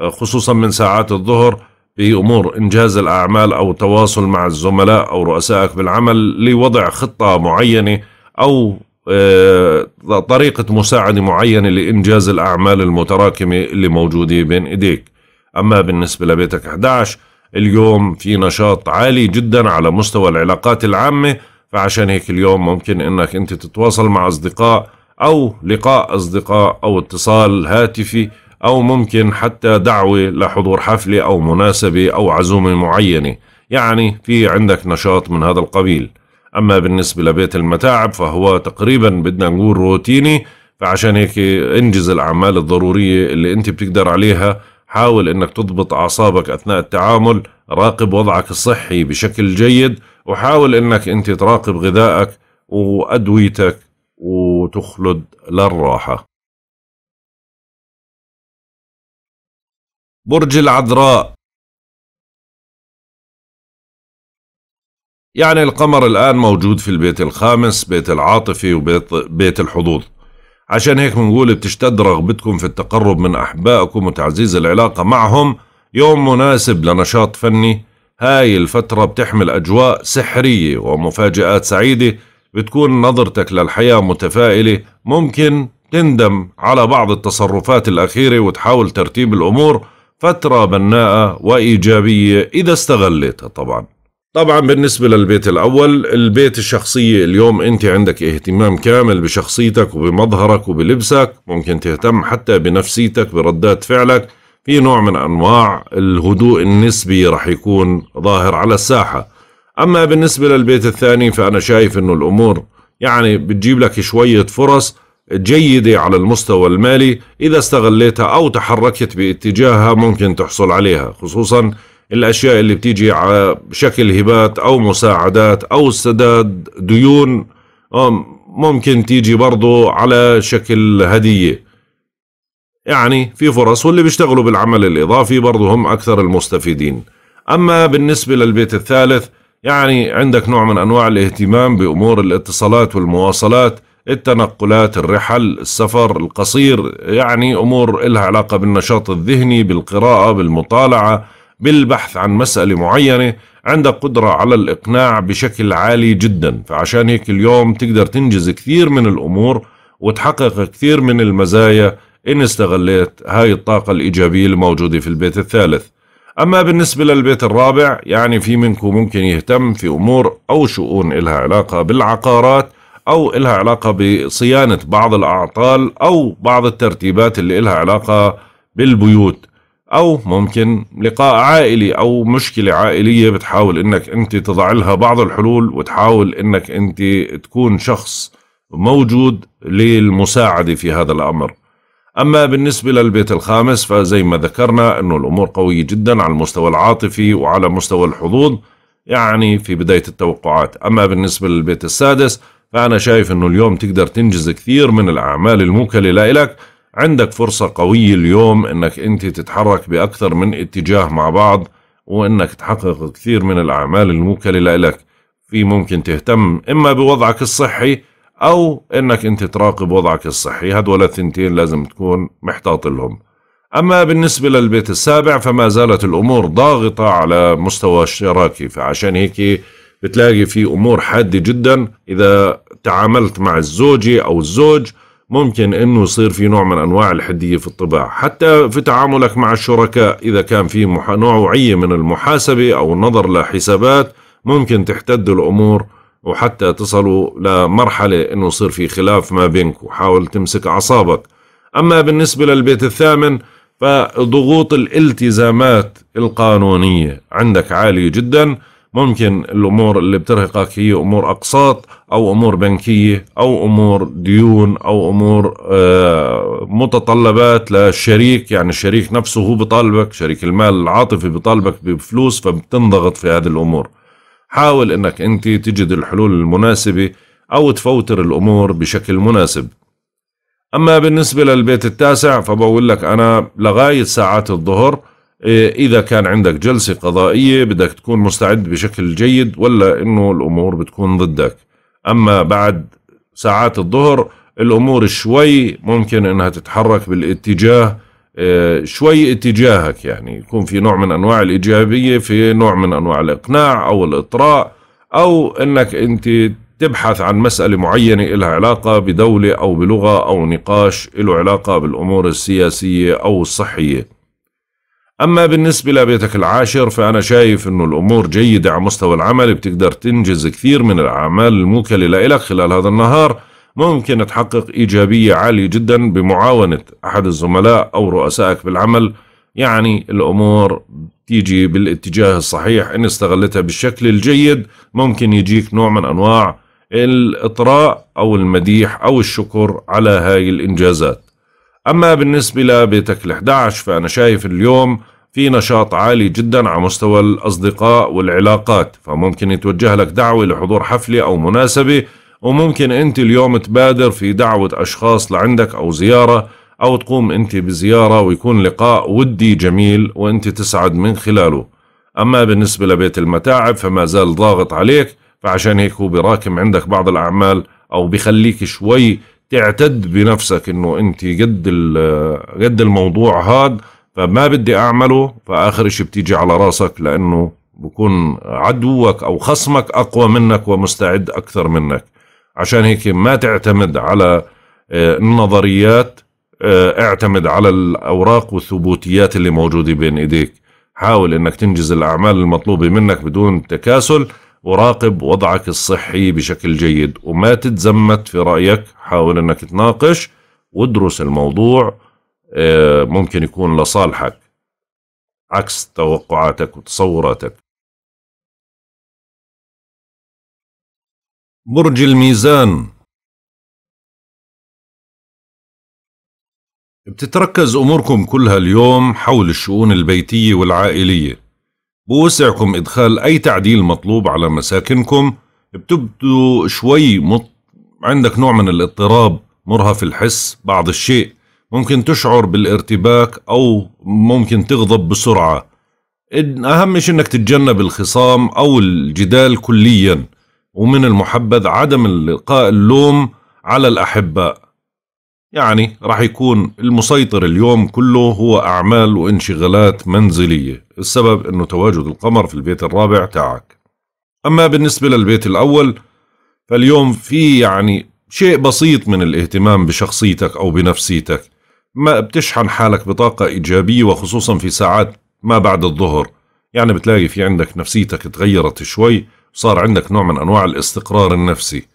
خصوصا من ساعات الظهر بأمور إنجاز الأعمال أو تواصل مع الزملاء أو رؤسائك بالعمل لوضع خطة معينة أو آه، طريقة مساعدة معينة لإنجاز الأعمال المتراكمة اللي موجودة بين إيديك أما بالنسبة لبيتك 11 اليوم في نشاط عالي جدا على مستوى العلاقات العامة فعشان هيك اليوم ممكن انك انت تتواصل مع اصدقاء او لقاء اصدقاء او اتصال هاتفي او ممكن حتى دعوة لحضور حفلة او مناسبة او عزومة معينة يعني في عندك نشاط من هذا القبيل اما بالنسبة لبيت المتاعب فهو تقريبا بدنا نقول روتيني فعشان هيك انجز الاعمال الضرورية اللي انت بتقدر عليها حاول انك تضبط اعصابك اثناء التعامل راقب وضعك الصحي بشكل جيد وحاول انك انت تراقب غذائك وادويتك وتخلد للراحة برج العذراء يعني القمر الآن موجود في البيت الخامس بيت العاطفة وبيت بيت الحظوظ عشان هيك بنقول بتشتد رغبتكم في التقرب من أحبائكم وتعزيز العلاقة معهم يوم مناسب لنشاط فني هاي الفترة بتحمل أجواء سحرية ومفاجآت سعيدة بتكون نظرتك للحياة متفائلة ممكن تندم على بعض التصرفات الأخيرة وتحاول ترتيب الأمور فترة بناءة وإيجابية إذا استغلتها طبعاً طبعا بالنسبة للبيت الأول البيت الشخصية اليوم أنت عندك اهتمام كامل بشخصيتك وبمظهرك وبلبسك ممكن تهتم حتى بنفسيتك بردات فعلك في نوع من أنواع الهدوء النسبي رح يكون ظاهر على الساحة أما بالنسبة للبيت الثاني فأنا شايف أنه الأمور يعني بتجيب لك شوية فرص جيدة على المستوى المالي إذا استغليتها أو تحركت باتجاهها ممكن تحصل عليها خصوصاً الأشياء اللي بتيجي على شكل هبات أو مساعدات أو سداد ديون ممكن تيجي برضو على شكل هدية يعني في فرص واللي بيشتغلوا بالعمل الإضافي برضو هم أكثر المستفيدين أما بالنسبة للبيت الثالث يعني عندك نوع من أنواع الاهتمام بأمور الاتصالات والمواصلات التنقلات الرحل السفر القصير يعني أمور إلها علاقة بالنشاط الذهني بالقراءة بالمطالعة بالبحث عن مسألة معينة عندك قدرة على الإقناع بشكل عالي جدا فعشان هيك اليوم تقدر تنجز كثير من الأمور وتحقق كثير من المزايا إن استغليت هاي الطاقة الإيجابية الموجودة في البيت الثالث أما بالنسبة للبيت الرابع يعني في منكم ممكن يهتم في أمور أو شؤون إلها علاقة بالعقارات أو إلها علاقة بصيانة بعض الأعطال أو بعض الترتيبات اللي إلها علاقة بالبيوت او ممكن لقاء عائلي او مشكله عائليه بتحاول انك انت تضع لها بعض الحلول وتحاول انك انت تكون شخص موجود للمساعده في هذا الامر اما بالنسبه للبيت الخامس فزي ما ذكرنا انه الامور قويه جدا على المستوى العاطفي وعلى مستوى الحظوظ يعني في بدايه التوقعات اما بالنسبه للبيت السادس فانا شايف انه اليوم تقدر تنجز كثير من الاعمال الموكله لك عندك فرصة قوية اليوم انك انت تتحرك باكثر من اتجاه مع بعض وانك تحقق كثير من الاعمال الموكلة لإلك في ممكن تهتم اما بوضعك الصحي او انك انت تراقب وضعك الصحي هدول الثنتين لازم تكون محتاط لهم اما بالنسبة للبيت السابع فما زالت الامور ضاغطة على مستوى الشراكة فعشان هيك بتلاقي في امور حادة جدا اذا تعاملت مع الزوجة او الزوج ممكن انه يصير في نوع من انواع الحديه في الطباع حتى في تعاملك مع الشركاء اذا كان في نوعيه من المحاسبه او النظر لحسابات ممكن تحتد الامور وحتى تصلوا لمرحله انه يصير في خلاف ما بينك وحاول تمسك اعصابك اما بالنسبه للبيت الثامن فضغوط الالتزامات القانونيه عندك عاليه جدا ممكن الامور اللي بترهقك هي امور اقساط او امور بنكيه او امور ديون او امور آه، متطلبات للشريك يعني الشريك نفسه هو بطالبك شريك المال العاطفي بطالبك بفلوس فبتنضغط في هذه الامور حاول انك انت تجد الحلول المناسبه او تفوتر الامور بشكل مناسب اما بالنسبه للبيت التاسع فبقول لك انا لغايه ساعات الظهر إيه، إذا كان عندك جلسة قضائية بدك تكون مستعد بشكل جيد ولا إنه الأمور بتكون ضدك أما بعد ساعات الظهر الأمور شوي ممكن إنها تتحرك بالاتجاه إيه، شوي اتجاهك يعني يكون في نوع من أنواع الإيجابية في نوع من أنواع الإقناع أو الإطراء أو إنك أنت تبحث عن مسألة معينة إلها علاقة بدولة أو بلغة أو نقاش له علاقة بالأمور السياسية أو الصحية أما بالنسبة لبيتك العاشر فأنا شايف أنه الأمور جيدة على مستوى العمل بتقدر تنجز كثير من الأعمال الموكلة لإلك خلال هذا النهار ممكن تحقق إيجابية عالية جدا بمعاونة أحد الزملاء أو رؤسائك بالعمل يعني الأمور تيجي بالاتجاه الصحيح إن استغلتها بالشكل الجيد ممكن يجيك نوع من أنواع الإطراء أو المديح أو الشكر على هاي الإنجازات أما بالنسبة لبيتك ال11 فأنا شايف اليوم في نشاط عالي جدا على مستوى الأصدقاء والعلاقات فممكن يتوجه لك دعوة لحضور حفلة أو مناسبة وممكن أنت اليوم تبادر في دعوة أشخاص لعندك أو زيارة أو تقوم أنت بزيارة ويكون لقاء ودي جميل وأنت تسعد من خلاله أما بالنسبة لبيت المتاعب فما زال ضاغط عليك فعشان هيك هو براكم عندك بعض الأعمال أو بخليك شوي تعتد بنفسك انه انت قد قد الموضوع هاد فما بدي اعمله فاخر شيء بتيجي على راسك لانه بكون عدوك او خصمك اقوى منك ومستعد اكثر منك عشان هيك ما تعتمد على آه، النظريات آه، اعتمد على الاوراق والثبوتيات اللي موجوده بين ايديك حاول انك تنجز الاعمال المطلوبه منك بدون تكاسل وراقب وضعك الصحي بشكل جيد وما تتزمت في رأيك حاول أنك تناقش وادرس الموضوع آه، ممكن يكون لصالحك عكس توقعاتك وتصوراتك برج الميزان بتتركز أموركم كلها اليوم حول الشؤون البيتية والعائلية بوسعكم إدخال أي تعديل مطلوب على مساكنكم بتبدو شوي مط... عندك نوع من الاضطراب مرهف الحس بعض الشيء ممكن تشعر بالارتباك أو ممكن تغضب بسرعة أهم شيء أنك تتجنب الخصام أو الجدال كليا ومن المحبذ عدم إلقاء اللوم على الأحباء يعني راح يكون المسيطر اليوم كله هو أعمال وانشغالات منزلية السبب أنه تواجد القمر في البيت الرابع تاعك أما بالنسبة للبيت الأول فاليوم في يعني شيء بسيط من الاهتمام بشخصيتك أو بنفسيتك ما بتشحن حالك بطاقة إيجابية وخصوصا في ساعات ما بعد الظهر يعني بتلاقي في عندك نفسيتك تغيرت شوي صار عندك نوع من أنواع الاستقرار النفسي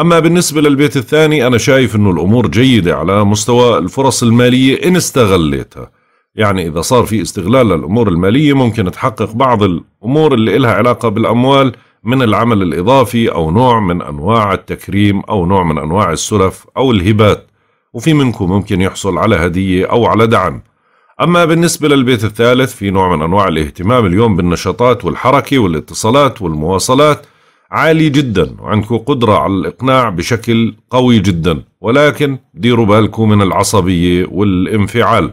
أما بالنسبة للبيت الثاني أنا شايف أنه الأمور جيدة على مستوى الفرص المالية إن استغليتها يعني إذا صار في استغلال للأمور المالية ممكن تحقق بعض الأمور اللي إلها علاقة بالأموال من العمل الإضافي أو نوع من أنواع التكريم أو نوع من أنواع السلف أو الهبات وفي منكم ممكن يحصل على هدية أو على دعم أما بالنسبة للبيت الثالث في نوع من أنواع الاهتمام اليوم بالنشاطات والحركة والاتصالات والمواصلات عالي جدا وعندكم قدرة على الإقناع بشكل قوي جدا ولكن ديروا بالكم من العصبية والانفعال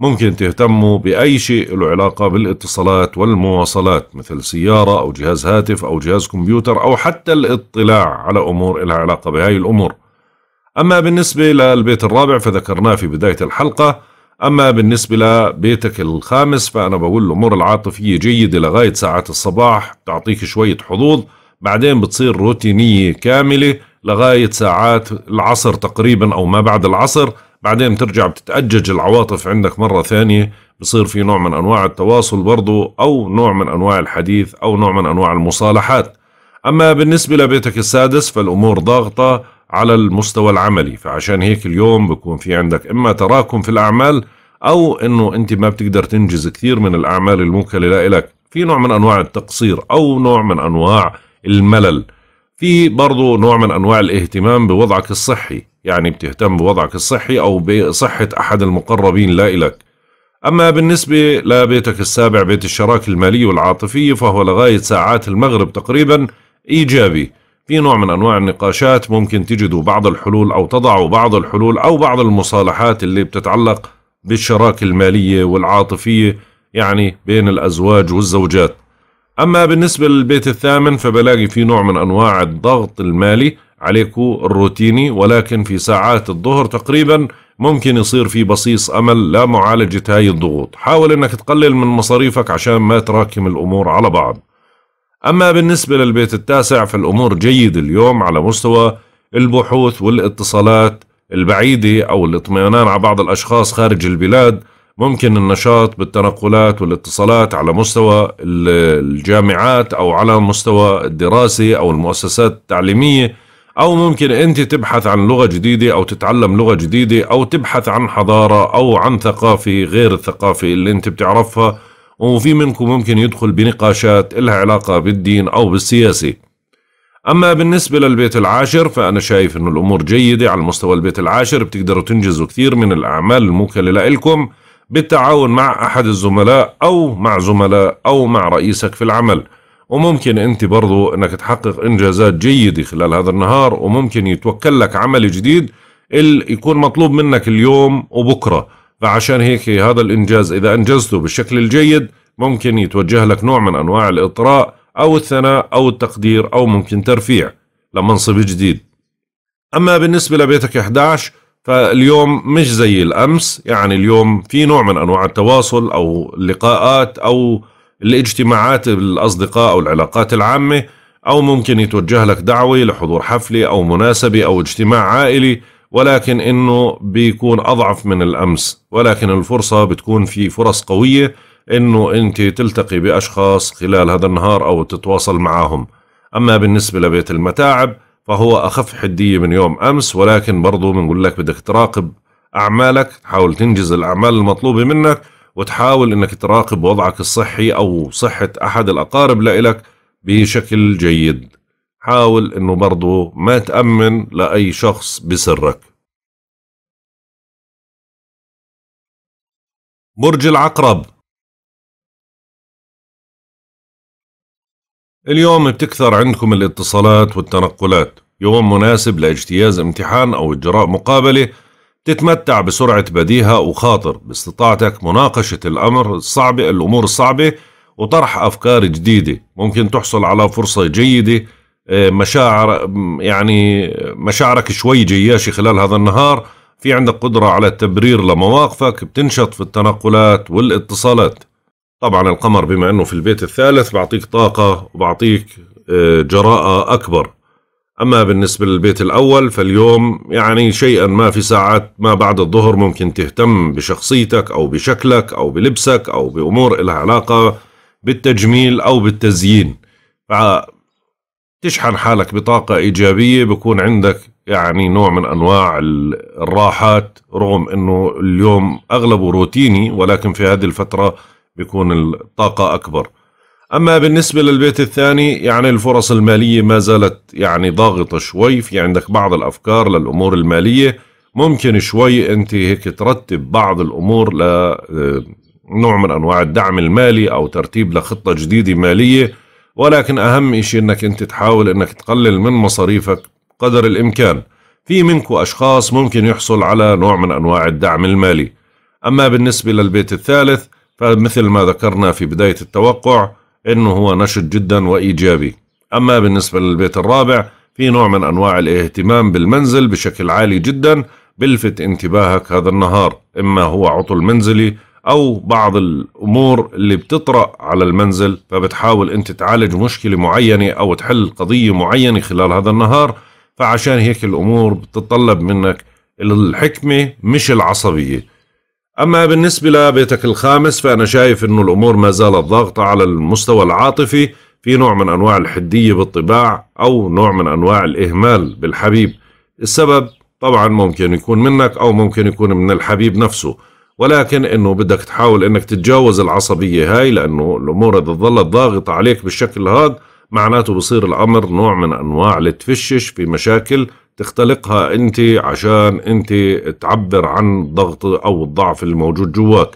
ممكن تهتموا بأي شيء له علاقة بالاتصالات والمواصلات مثل سيارة أو جهاز هاتف أو جهاز كمبيوتر أو حتى الاطلاع على أمور لها علاقة بهاي الأمور أما بالنسبة للبيت الرابع فذكرناه في بداية الحلقة أما بالنسبة لبيتك الخامس فأنا بقول الأمور العاطفية جيدة لغاية ساعات الصباح تعطيك شوية حظوظ بعدين بتصير روتينية كاملة لغاية ساعات العصر تقريبا أو ما بعد العصر بعدين بترجع بتتأجج العواطف عندك مرة ثانية بصير في نوع من أنواع التواصل برضو أو نوع من أنواع الحديث أو نوع من أنواع المصالحات أما بالنسبة لبيتك السادس فالأمور ضاغطة على المستوى العملي فعشان هيك اليوم بكون في عندك إما تراكم في الأعمال أو أنه أنت ما بتقدر تنجز كثير من الأعمال الموكلة لك في نوع من أنواع التقصير أو نوع من أنواع الملل في برضو نوع من أنواع الاهتمام بوضعك الصحي يعني بتهتم بوضعك الصحي أو بصحة أحد المقربين لا إلك أما بالنسبة لبيتك السابع بيت الشراكة المالية والعاطفية فهو لغاية ساعات المغرب تقريبا إيجابي في نوع من أنواع النقاشات ممكن تجدوا بعض الحلول أو تضعوا بعض الحلول أو بعض المصالحات اللي بتتعلق بالشراكة المالية والعاطفية يعني بين الأزواج والزوجات أما بالنسبة للبيت الثامن فبلاقي في نوع من أنواع الضغط المالي عليكو الروتيني ولكن في ساعات الظهر تقريبا ممكن يصير في بصيص أمل لمعالجة هاي الضغوط حاول أنك تقلل من مصاريفك عشان ما تراكم الأمور على بعض أما بالنسبة للبيت التاسع فالأمور جيد اليوم على مستوى البحوث والاتصالات البعيدة أو الاطمئنان على بعض الأشخاص خارج البلاد ممكن النشاط بالتنقلات والاتصالات على مستوى الجامعات او على مستوى الدراسه او المؤسسات التعليميه او ممكن انت تبحث عن لغه جديده او تتعلم لغه جديده او تبحث عن حضاره او عن ثقافه غير الثقافه اللي انت بتعرفها وفي منكم ممكن يدخل بنقاشات لها علاقه بالدين او بالسياسه اما بالنسبه للبيت العاشر فانا شايف انه الامور جيده على مستوى البيت العاشر بتقدروا تنجزوا كثير من الاعمال الموكله لكم بالتعاون مع أحد الزملاء أو مع زملاء أو مع رئيسك في العمل وممكن أنت برضو أنك تحقق إنجازات جيدة خلال هذا النهار وممكن يتوكل لك عمل جديد اللي يكون مطلوب منك اليوم وبكرة فعشان هيك هذا الإنجاز إذا أنجزته بالشكل الجيد ممكن يتوجه لك نوع من أنواع الإطراء أو الثناء أو التقدير أو ممكن ترفيع لمنصب جديد أما بالنسبة لبيتك 11 فاليوم مش زي الامس يعني اليوم في نوع من انواع التواصل او اللقاءات او الاجتماعات الاصدقاء او العلاقات العامه او ممكن يتوجه لك دعوه لحضور حفله او مناسبه او اجتماع عائلي ولكن انه بيكون اضعف من الامس ولكن الفرصه بتكون في فرص قويه انه انت تلتقي باشخاص خلال هذا النهار او تتواصل معهم اما بالنسبه لبيت المتاعب فهو أخف حدية من يوم أمس ولكن برضو بنقول لك بدك تراقب أعمالك تحاول تنجز الأعمال المطلوبة منك وتحاول أنك تراقب وضعك الصحي أو صحة أحد الأقارب لإلك بشكل جيد حاول أنه برضو ما تأمن لأي شخص بسرك برج العقرب اليوم بتكثر عندكم الاتصالات والتنقلات يوم مناسب لاجتياز امتحان أو إجراء مقابلة تتمتع بسرعة بديهة وخاطر باستطاعتك مناقشة الأمر الصعبة الأمور الصعبة وطرح أفكار جديدة ممكن تحصل على فرصة جيدة آه، مشاعر يعني مشاعرك شوي جياشة خلال هذا النهار في عندك قدرة على التبرير لمواقفك بتنشط في التنقلات والاتصالات طبعا القمر بما انه في البيت الثالث بعطيك طاقه وبعطيك آه، جراءه اكبر اما بالنسبه للبيت الاول فاليوم يعني شيئا ما في ساعات ما بعد الظهر ممكن تهتم بشخصيتك او بشكلك او بلبسك او بامور لها علاقه بالتجميل او بالتزيين تشحن حالك بطاقه ايجابيه بكون عندك يعني نوع من انواع الراحات رغم انه اليوم اغلبه روتيني ولكن في هذه الفتره بيكون الطاقة أكبر أما بالنسبة للبيت الثاني يعني الفرص المالية ما زالت يعني ضاغطة شوي في عندك بعض الأفكار للأمور المالية ممكن شوي أنت هيك ترتب بعض الأمور لنوع آه، من أنواع الدعم المالي أو ترتيب لخطة جديدة مالية ولكن أهم شيء أنك أنت تحاول أنك تقلل من مصاريفك قدر الإمكان في منكو أشخاص ممكن يحصل على نوع من أنواع الدعم المالي أما بالنسبة للبيت الثالث فمثل ما ذكرنا في بداية التوقع أنه هو نشط جدا وإيجابي أما بالنسبة للبيت الرابع في نوع من أنواع الاهتمام بالمنزل بشكل عالي جدا بلفت انتباهك هذا النهار إما هو عطل منزلي أو بعض الأمور اللي بتطرأ على المنزل فبتحاول أنت تعالج مشكلة معينة أو تحل قضية معينة خلال هذا النهار فعشان هيك الأمور بتتطلب منك الحكمة مش العصبية أما بالنسبة لبيتك الخامس فأنا شايف أنه الأمور ما زالت ضاغطة على المستوى العاطفي في نوع من أنواع الحدية بالطباع أو نوع من أنواع الإهمال بالحبيب السبب طبعا ممكن يكون منك أو ممكن يكون من الحبيب نفسه ولكن انه بدك تحاول انك تتجاوز العصبية هاي لانه الامور اذا ظلت ضاغطة عليك بالشكل هذا معناته بصير الأمر نوع من أنواع التفشش في مشاكل تختلقها أنت عشان أنت تعبر عن ضغط أو الضعف الموجود جواك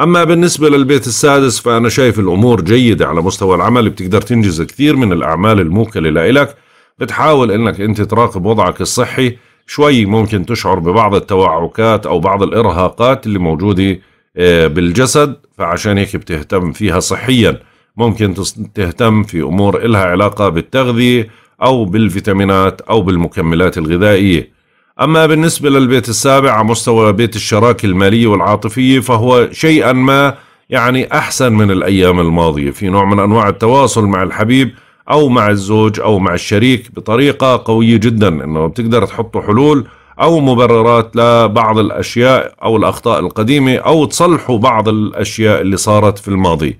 أما بالنسبة للبيت السادس فأنا شايف الأمور جيدة على مستوى العمل بتقدر تنجز كثير من الأعمال الموكلة لإلك بتحاول أنك أنت تراقب وضعك الصحي شوي ممكن تشعر ببعض التوعكات أو بعض الإرهاقات اللي موجودة آه، بالجسد فعشان هيك بتهتم فيها صحياً ممكن تهتم في أمور إلها علاقة بالتغذية أو بالفيتامينات أو بالمكملات الغذائية أما بالنسبة للبيت السابع على مستوى بيت الشراكة المالية والعاطفية فهو شيئا ما يعني أحسن من الأيام الماضية في نوع من أنواع التواصل مع الحبيب أو مع الزوج أو مع الشريك بطريقة قوية جدا أنه بتقدر تحطوا حلول أو مبررات لبعض الأشياء أو الأخطاء القديمة أو تصلحوا بعض الأشياء اللي صارت في الماضي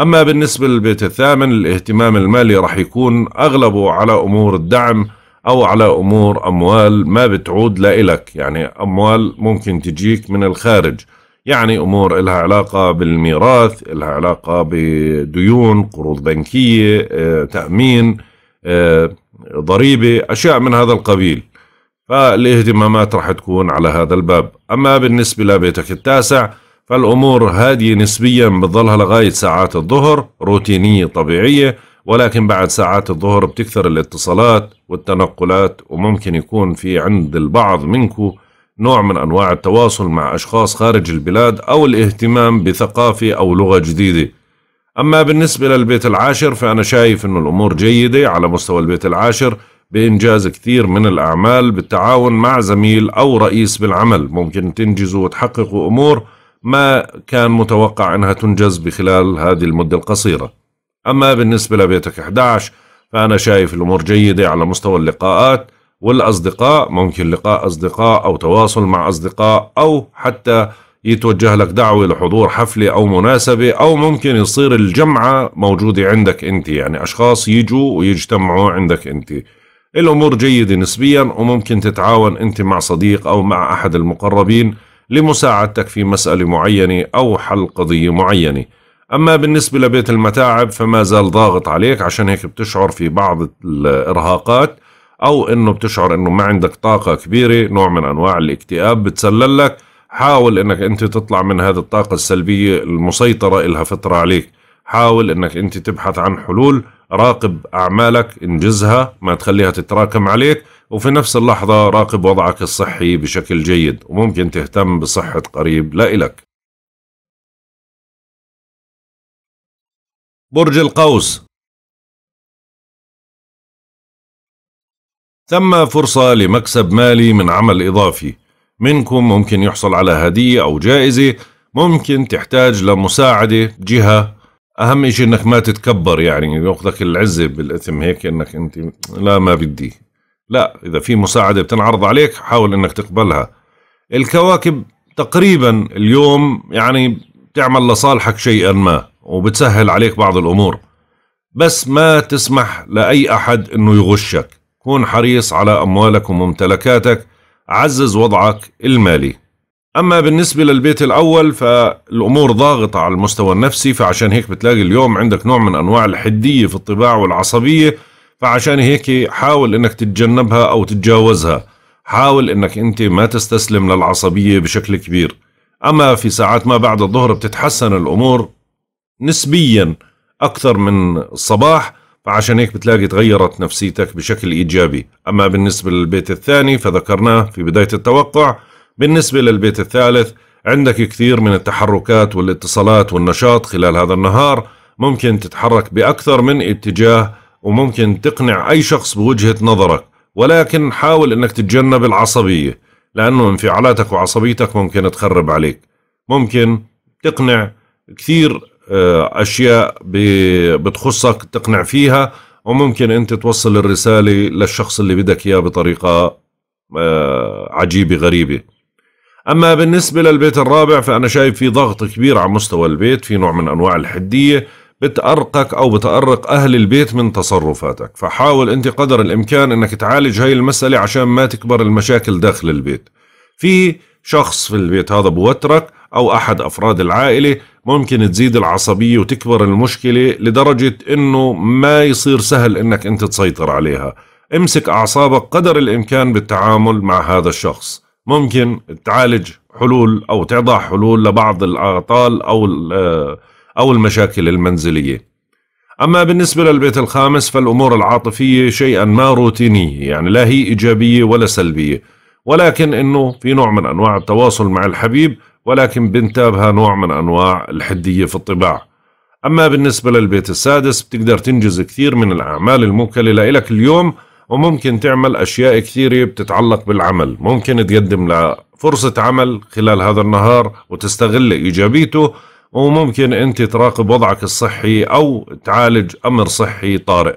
أما بالنسبة للبيت الثامن الاهتمام المالي راح يكون أغلبه على أمور الدعم أو على أمور أموال ما بتعود لإلك يعني أموال ممكن تجيك من الخارج يعني أمور إلها علاقة بالميراث إلها علاقة بديون قروض بنكية آه، تأمين آه، ضريبة أشياء من هذا القبيل فالاهتمامات راح تكون على هذا الباب أما بالنسبة لبيتك التاسع فالأمور هادية نسبيا بتظلها لغاية ساعات الظهر روتينية طبيعية ولكن بعد ساعات الظهر بتكثر الاتصالات والتنقلات وممكن يكون في عند البعض منكم نوع من أنواع التواصل مع أشخاص خارج البلاد أو الاهتمام بثقافة أو لغة جديدة أما بالنسبة للبيت العاشر فأنا شايف أن الأمور جيدة على مستوى البيت العاشر بإنجاز كثير من الأعمال بالتعاون مع زميل أو رئيس بالعمل ممكن تنجزوا وتحققوا أمور ما كان متوقع أنها تنجز بخلال هذه المدة القصيرة أما بالنسبة لبيتك 11 فأنا شايف الأمور جيدة على مستوى اللقاءات والأصدقاء ممكن لقاء أصدقاء أو تواصل مع أصدقاء أو حتى يتوجه لك دعوة لحضور حفلة أو مناسبة أو ممكن يصير الجمعة موجودة عندك أنت يعني أشخاص يجوا ويجتمعوا عندك أنت الأمور جيدة نسبيا وممكن تتعاون أنت مع صديق أو مع أحد المقربين لمساعدتك في مسألة معينة أو حل قضية معينة أما بالنسبة لبيت المتاعب فما زال ضاغط عليك عشان هيك بتشعر في بعض الإرهاقات أو أنه بتشعر أنه ما عندك طاقة كبيرة نوع من أنواع الاكتئاب بتسلل لك حاول أنك أنت تطلع من هذه الطاقة السلبية المسيطرة إلها فترة عليك حاول أنك أنت تبحث عن حلول راقب أعمالك انجزها ما تخليها تتراكم عليك وفي نفس اللحظة راقب وضعك الصحي بشكل جيد وممكن تهتم بصحة قريب لا إلك برج القوس ثم فرصة لمكسب مالي من عمل إضافي منكم ممكن يحصل على هدية أو جائزة ممكن تحتاج لمساعدة جهة أهم شيء أنك ما تتكبر يعني يأخذك العزة بالإثم هيك أنك أنت لا ما بدي لا إذا في مساعدة بتنعرض عليك حاول أنك تقبلها الكواكب تقريبا اليوم يعني بتعمل لصالحك شيئا ما وبتسهل عليك بعض الأمور بس ما تسمح لأي أحد أنه يغشك كون حريص على أموالك وممتلكاتك عزز وضعك المالي أما بالنسبة للبيت الأول فالأمور ضاغطة على المستوى النفسي فعشان هيك بتلاقي اليوم عندك نوع من أنواع الحدية في الطباع والعصبية فعشان هيك حاول انك تتجنبها او تتجاوزها حاول انك انت ما تستسلم للعصبية بشكل كبير اما في ساعات ما بعد الظهر بتتحسن الامور نسبيا اكثر من الصباح فعشان هيك بتلاقي تغيرت نفسيتك بشكل ايجابي اما بالنسبة للبيت الثاني فذكرناه في بداية التوقع بالنسبة للبيت الثالث عندك كثير من التحركات والاتصالات والنشاط خلال هذا النهار ممكن تتحرك بأكثر من اتجاه وممكن تقنع أي شخص بوجهة نظرك ولكن حاول أنك تتجنب العصبية لأنه انفعالاتك وعصبيتك ممكن تخرب عليك ممكن تقنع كثير آه، أشياء بتخصك تقنع فيها وممكن أنت توصل الرسالة للشخص اللي بدك إياه بطريقة آه، عجيبة غريبة أما بالنسبة للبيت الرابع فأنا شايف في ضغط كبير على مستوى البيت في نوع من أنواع الحدية بتأرقك أو بتأرق أهل البيت من تصرفاتك فحاول أنت قدر الإمكان أنك تعالج هاي المسألة عشان ما تكبر المشاكل داخل البيت في شخص في البيت هذا بوترك أو أحد أفراد العائلة ممكن تزيد العصبية وتكبر المشكلة لدرجة أنه ما يصير سهل أنك أنت تسيطر عليها امسك أعصابك قدر الإمكان بالتعامل مع هذا الشخص ممكن تعالج حلول أو تعضع حلول لبعض الأعطال أو أو المشاكل المنزلية أما بالنسبة للبيت الخامس فالأمور العاطفية شيئا ما روتينية يعني لا هي إيجابية ولا سلبية ولكن أنه في نوع من أنواع التواصل مع الحبيب ولكن بنتابها نوع من أنواع الحدية في الطباع أما بالنسبة للبيت السادس بتقدر تنجز كثير من الأعمال الموكلة لك اليوم وممكن تعمل أشياء كثيرة بتتعلق بالعمل ممكن تقدم لفرصة عمل خلال هذا النهار وتستغل إيجابيته وممكن أنت تراقب وضعك الصحي أو تعالج أمر صحي طارئ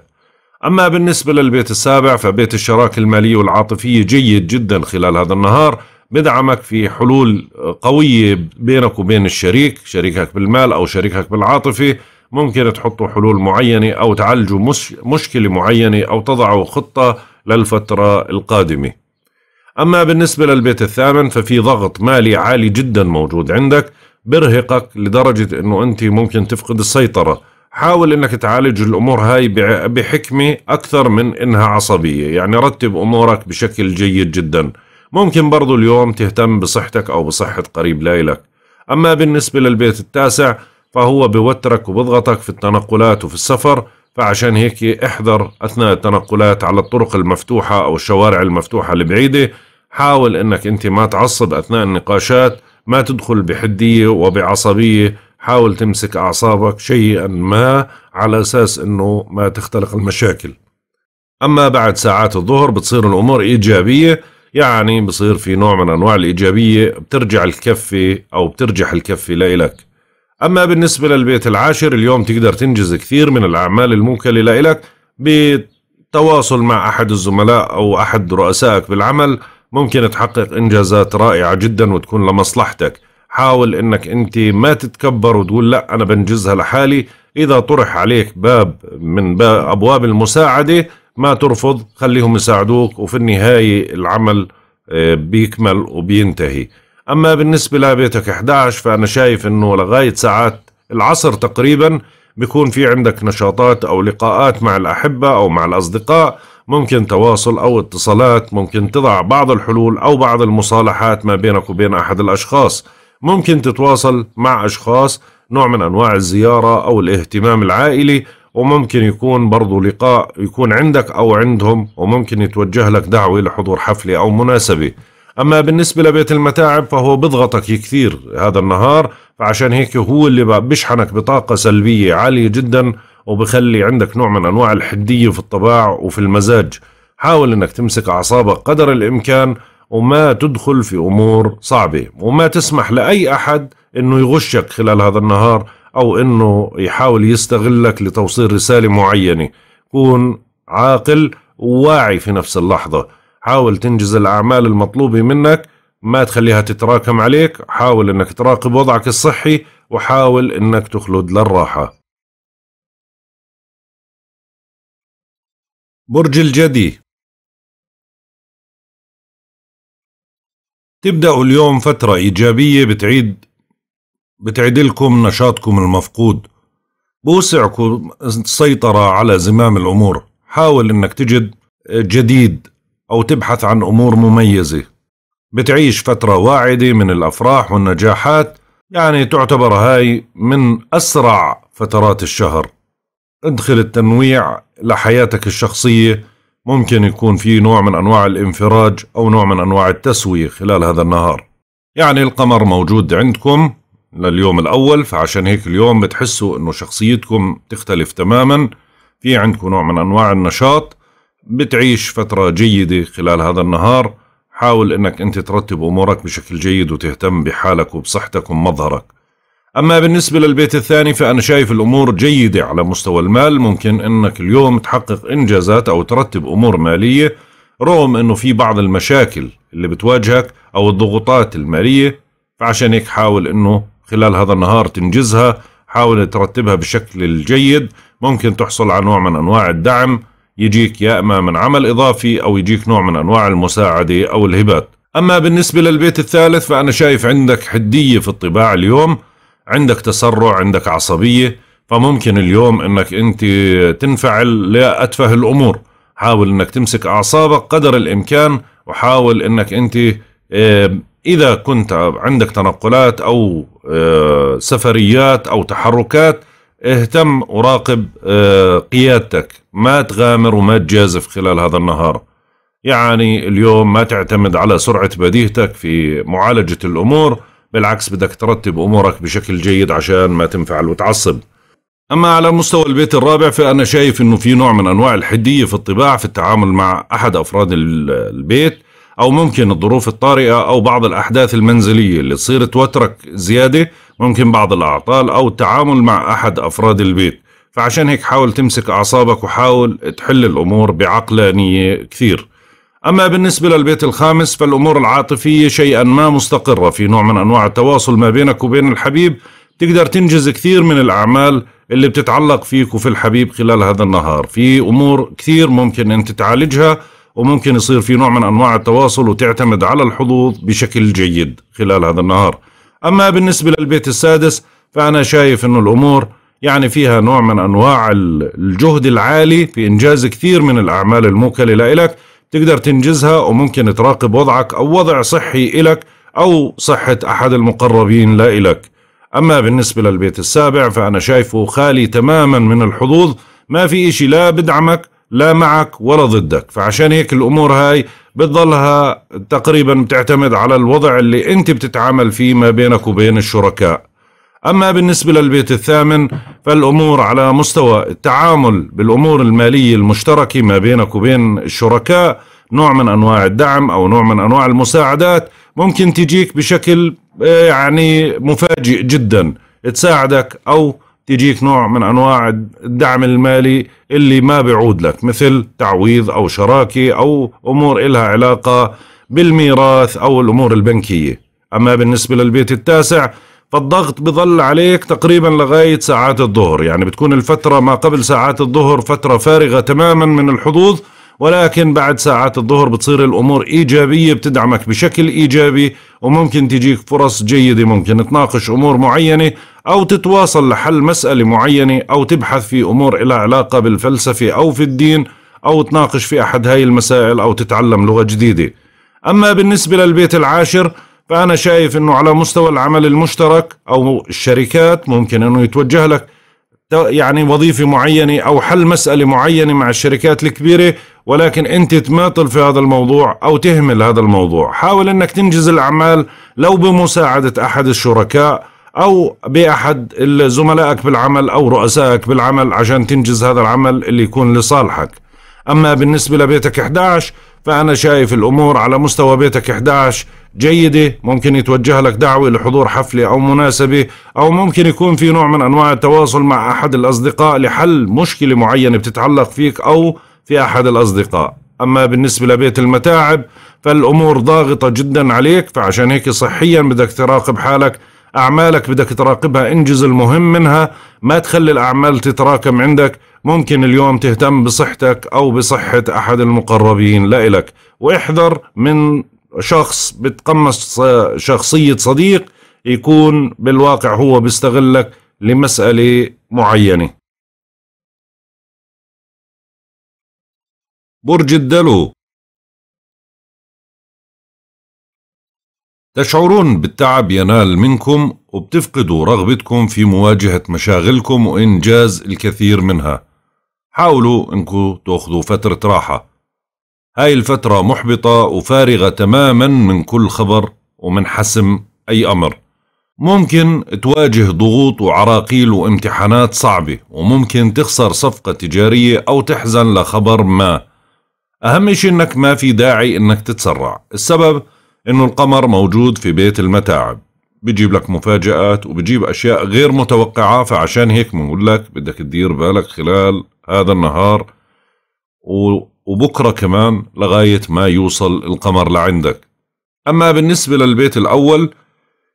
أما بالنسبة للبيت السابع فبيت الشراكة المالية والعاطفية جيد جدا خلال هذا النهار بدعمك في حلول قوية بينك وبين الشريك شريكك بالمال أو شريكك بالعاطفة ممكن تحطوا حلول معينة أو تعالجوا مش مشكلة معينة أو تضعوا خطة للفترة القادمة أما بالنسبة للبيت الثامن ففي ضغط مالي عالي جدا موجود عندك برهقك لدرجة أنه أنت ممكن تفقد السيطرة حاول أنك تعالج الأمور هاي بحكمة أكثر من أنها عصبية يعني رتب أمورك بشكل جيد جدا ممكن برضو اليوم تهتم بصحتك أو بصحة قريب لإلك أما بالنسبة للبيت التاسع فهو بوترك وبضغطك في التنقلات وفي السفر فعشان هيك احذر أثناء التنقلات على الطرق المفتوحة أو الشوارع المفتوحة البعيدة حاول أنك أنت ما تعصب أثناء النقاشات ما تدخل بحدية وبعصبية حاول تمسك أعصابك شيئا ما على أساس أنه ما تختلق المشاكل أما بعد ساعات الظهر بتصير الأمور إيجابية يعني بصير في نوع من أنواع الإيجابية بترجع الكفة أو بترجح الكفة لإلك أما بالنسبة للبيت العاشر اليوم تقدر تنجز كثير من الأعمال الموكلة لإلك بتواصل مع أحد الزملاء أو أحد رؤسائك بالعمل ممكن تحقق انجازات رائعه جدا وتكون لمصلحتك حاول انك انت ما تتكبر وتقول لا انا بنجزها لحالي اذا طرح عليك باب من باب ابواب المساعده ما ترفض خليهم يساعدوك وفي النهايه العمل آه، بيكمل وبينتهي اما بالنسبه لبيتك 11 فانا شايف انه لغايه ساعات العصر تقريبا بيكون في عندك نشاطات او لقاءات مع الاحبه او مع الاصدقاء ممكن تواصل أو اتصالات ممكن تضع بعض الحلول أو بعض المصالحات ما بينك وبين أحد الأشخاص ممكن تتواصل مع أشخاص نوع من أنواع الزيارة أو الاهتمام العائلي وممكن يكون برضو لقاء يكون عندك أو عندهم وممكن يتوجه لك دعوة لحضور حفلة أو مناسبة أما بالنسبة لبيت المتاعب فهو بضغطك كثير هذا النهار فعشان هيك هو اللي بشحنك بطاقة سلبية عالية جدا وبخلي عندك نوع من أنواع الحدية في الطباع وفي المزاج حاول أنك تمسك أعصابك قدر الإمكان وما تدخل في أمور صعبة وما تسمح لأي أحد أنه يغشك خلال هذا النهار أو أنه يحاول يستغلك لتوصيل رسالة معينة كون عاقل وواعي في نفس اللحظة حاول تنجز الأعمال المطلوبة منك ما تخليها تتراكم عليك حاول أنك تراقب وضعك الصحي وحاول أنك تخلد للراحة برج الجدي تبدأوا اليوم فترة إيجابية بتعيد بتعيد لكم نشاطكم المفقود بوسعكم السيطرة على زمام الأمور حاول أنك تجد جديد أو تبحث عن أمور مميزة بتعيش فترة واعدة من الأفراح والنجاحات يعني تعتبر هاي من أسرع فترات الشهر ادخل التنويع لحياتك الشخصية ممكن يكون في نوع من أنواع الانفراج أو نوع من أنواع التسوية خلال هذا النهار يعني القمر موجود عندكم لليوم الأول فعشان هيك اليوم بتحسوا أنه شخصيتكم تختلف تماما في عندكم نوع من أنواع النشاط بتعيش فترة جيدة خلال هذا النهار حاول أنك أنت ترتب أمورك بشكل جيد وتهتم بحالك وبصحتك ومظهرك أما بالنسبة للبيت الثاني فأنا شايف الأمور جيدة على مستوى المال ممكن أنك اليوم تحقق إنجازات أو ترتب أمور مالية رغم أنه في بعض المشاكل اللي بتواجهك أو الضغوطات المالية فعشان هيك حاول أنه خلال هذا النهار تنجزها حاول ترتبها بشكل الجيد ممكن تحصل على نوع من أنواع الدعم يجيك يا إما من عمل إضافي أو يجيك نوع من أنواع المساعدة أو الهبات أما بالنسبة للبيت الثالث فأنا شايف عندك حدية في الطباع اليوم عندك تسرع عندك عصبية فممكن اليوم انك انت تنفعل لأتفه الامور حاول انك تمسك اعصابك قدر الامكان وحاول انك انت اذا كنت عندك تنقلات او آه، سفريات او تحركات اهتم وراقب آه، قيادتك ما تغامر وما تجازف خلال هذا النهار يعني اليوم ما تعتمد على سرعة بديهتك في معالجة الامور بالعكس بدك ترتب أمورك بشكل جيد عشان ما تنفعل وتعصب أما على مستوى البيت الرابع فأنا شايف أنه في نوع من أنواع الحدية في الطباع في التعامل مع أحد أفراد البيت أو ممكن الظروف الطارئة أو بعض الأحداث المنزلية اللي تصير توترك زيادة ممكن بعض الأعطال أو التعامل مع أحد أفراد البيت فعشان هيك حاول تمسك أعصابك وحاول تحل الأمور بعقلانية كثير أما بالنسبة للبيت الخامس فالأمور العاطفية شيئا ما مستقرة في نوع من أنواع التواصل ما بينك وبين الحبيب تقدر تنجز كثير من الأعمال اللي بتتعلق فيك وفي الحبيب خلال هذا النهار في أمور كثير ممكن أنت تعالجها وممكن يصير في نوع من أنواع التواصل وتعتمد على الحظوظ بشكل جيد خلال هذا النهار أما بالنسبة للبيت السادس فأنا شايف أنه الأمور يعني فيها نوع من أنواع الجهد العالي في إنجاز كثير من الأعمال الموكلة لإلك تقدر تنجزها وممكن تراقب وضعك أو وضع صحي إلك أو صحة أحد المقربين لا إلك أما بالنسبة للبيت السابع فأنا شايفه خالي تماما من الحظوظ ما في إشي لا بدعمك لا معك ولا ضدك فعشان هيك الأمور هاي بتظلها تقريبا بتعتمد على الوضع اللي أنت بتتعامل فيه ما بينك وبين الشركاء أما بالنسبة للبيت الثامن فالأمور على مستوى التعامل بالأمور المالية المشتركة ما بينك وبين الشركاء نوع من أنواع الدعم أو نوع من أنواع المساعدات ممكن تجيك بشكل آه، يعني مفاجئ جدا تساعدك أو تجيك نوع من أنواع الدعم المالي اللي ما بيعود لك مثل تعويض أو شراكة أو أمور إلها علاقة بالميراث أو الأمور البنكية أما بالنسبة للبيت التاسع فالضغط بظل عليك تقريبا لغاية ساعات الظهر يعني بتكون الفترة ما قبل ساعات الظهر فترة فارغة تماما من الحظوظ ولكن بعد ساعات الظهر بتصير الأمور إيجابية بتدعمك بشكل إيجابي وممكن تجيك فرص جيدة ممكن تناقش أمور معينة أو تتواصل لحل مسألة معينة أو تبحث في أمور لها علاقة بالفلسفة أو في الدين أو تناقش في أحد هاي المسائل أو تتعلم لغة جديدة أما بالنسبة للبيت العاشر فأنا شايف أنه على مستوى العمل المشترك أو الشركات ممكن أنه يتوجه لك يعني وظيفة معينة أو حل مسألة معينة مع الشركات الكبيرة ولكن أنت تماطل في هذا الموضوع أو تهمل هذا الموضوع حاول أنك تنجز الأعمال لو بمساعدة أحد الشركاء أو بأحد زملائك بالعمل أو رؤسائك بالعمل عشان تنجز هذا العمل اللي يكون لصالحك أما بالنسبة لبيتك 11 فأنا شايف الأمور على مستوى بيتك 11 جيدة ممكن يتوجه لك دعوة لحضور حفلة أو مناسبة أو ممكن يكون في نوع من أنواع التواصل مع أحد الأصدقاء لحل مشكلة معينة بتتعلق فيك أو في أحد الأصدقاء أما بالنسبة لبيت المتاعب فالأمور ضاغطة جدا عليك فعشان هيك صحيا بدك تراقب حالك أعمالك بدك تراقبها انجز المهم منها ما تخلي الأعمال تتراكم عندك ممكن اليوم تهتم بصحتك أو بصحة أحد المقربين لإلك واحذر من شخص بتقمص شخصية صديق يكون بالواقع هو بيستغلك لمسألة معينة برج الدلو تشعرون بالتعب ينال منكم وبتفقدوا رغبتكم في مواجهة مشاغلكم وإنجاز الكثير منها حاولوا أنكم تأخذوا فترة راحة هاي الفترة محبطة وفارغة تماما من كل خبر ومن حسم أي أمر ممكن تواجه ضغوط وعراقيل وامتحانات صعبة وممكن تخسر صفقة تجارية أو تحزن لخبر ما أهم شيء أنك ما في داعي أنك تتسرع السبب أنه القمر موجود في بيت المتاعب بيجيب لك مفاجآت وبيجيب أشياء غير متوقعة فعشان هيك بنقول لك بدك تدير بالك خلال هذا النهار و وبكرة كمان لغاية ما يوصل القمر لعندك أما بالنسبة للبيت الأول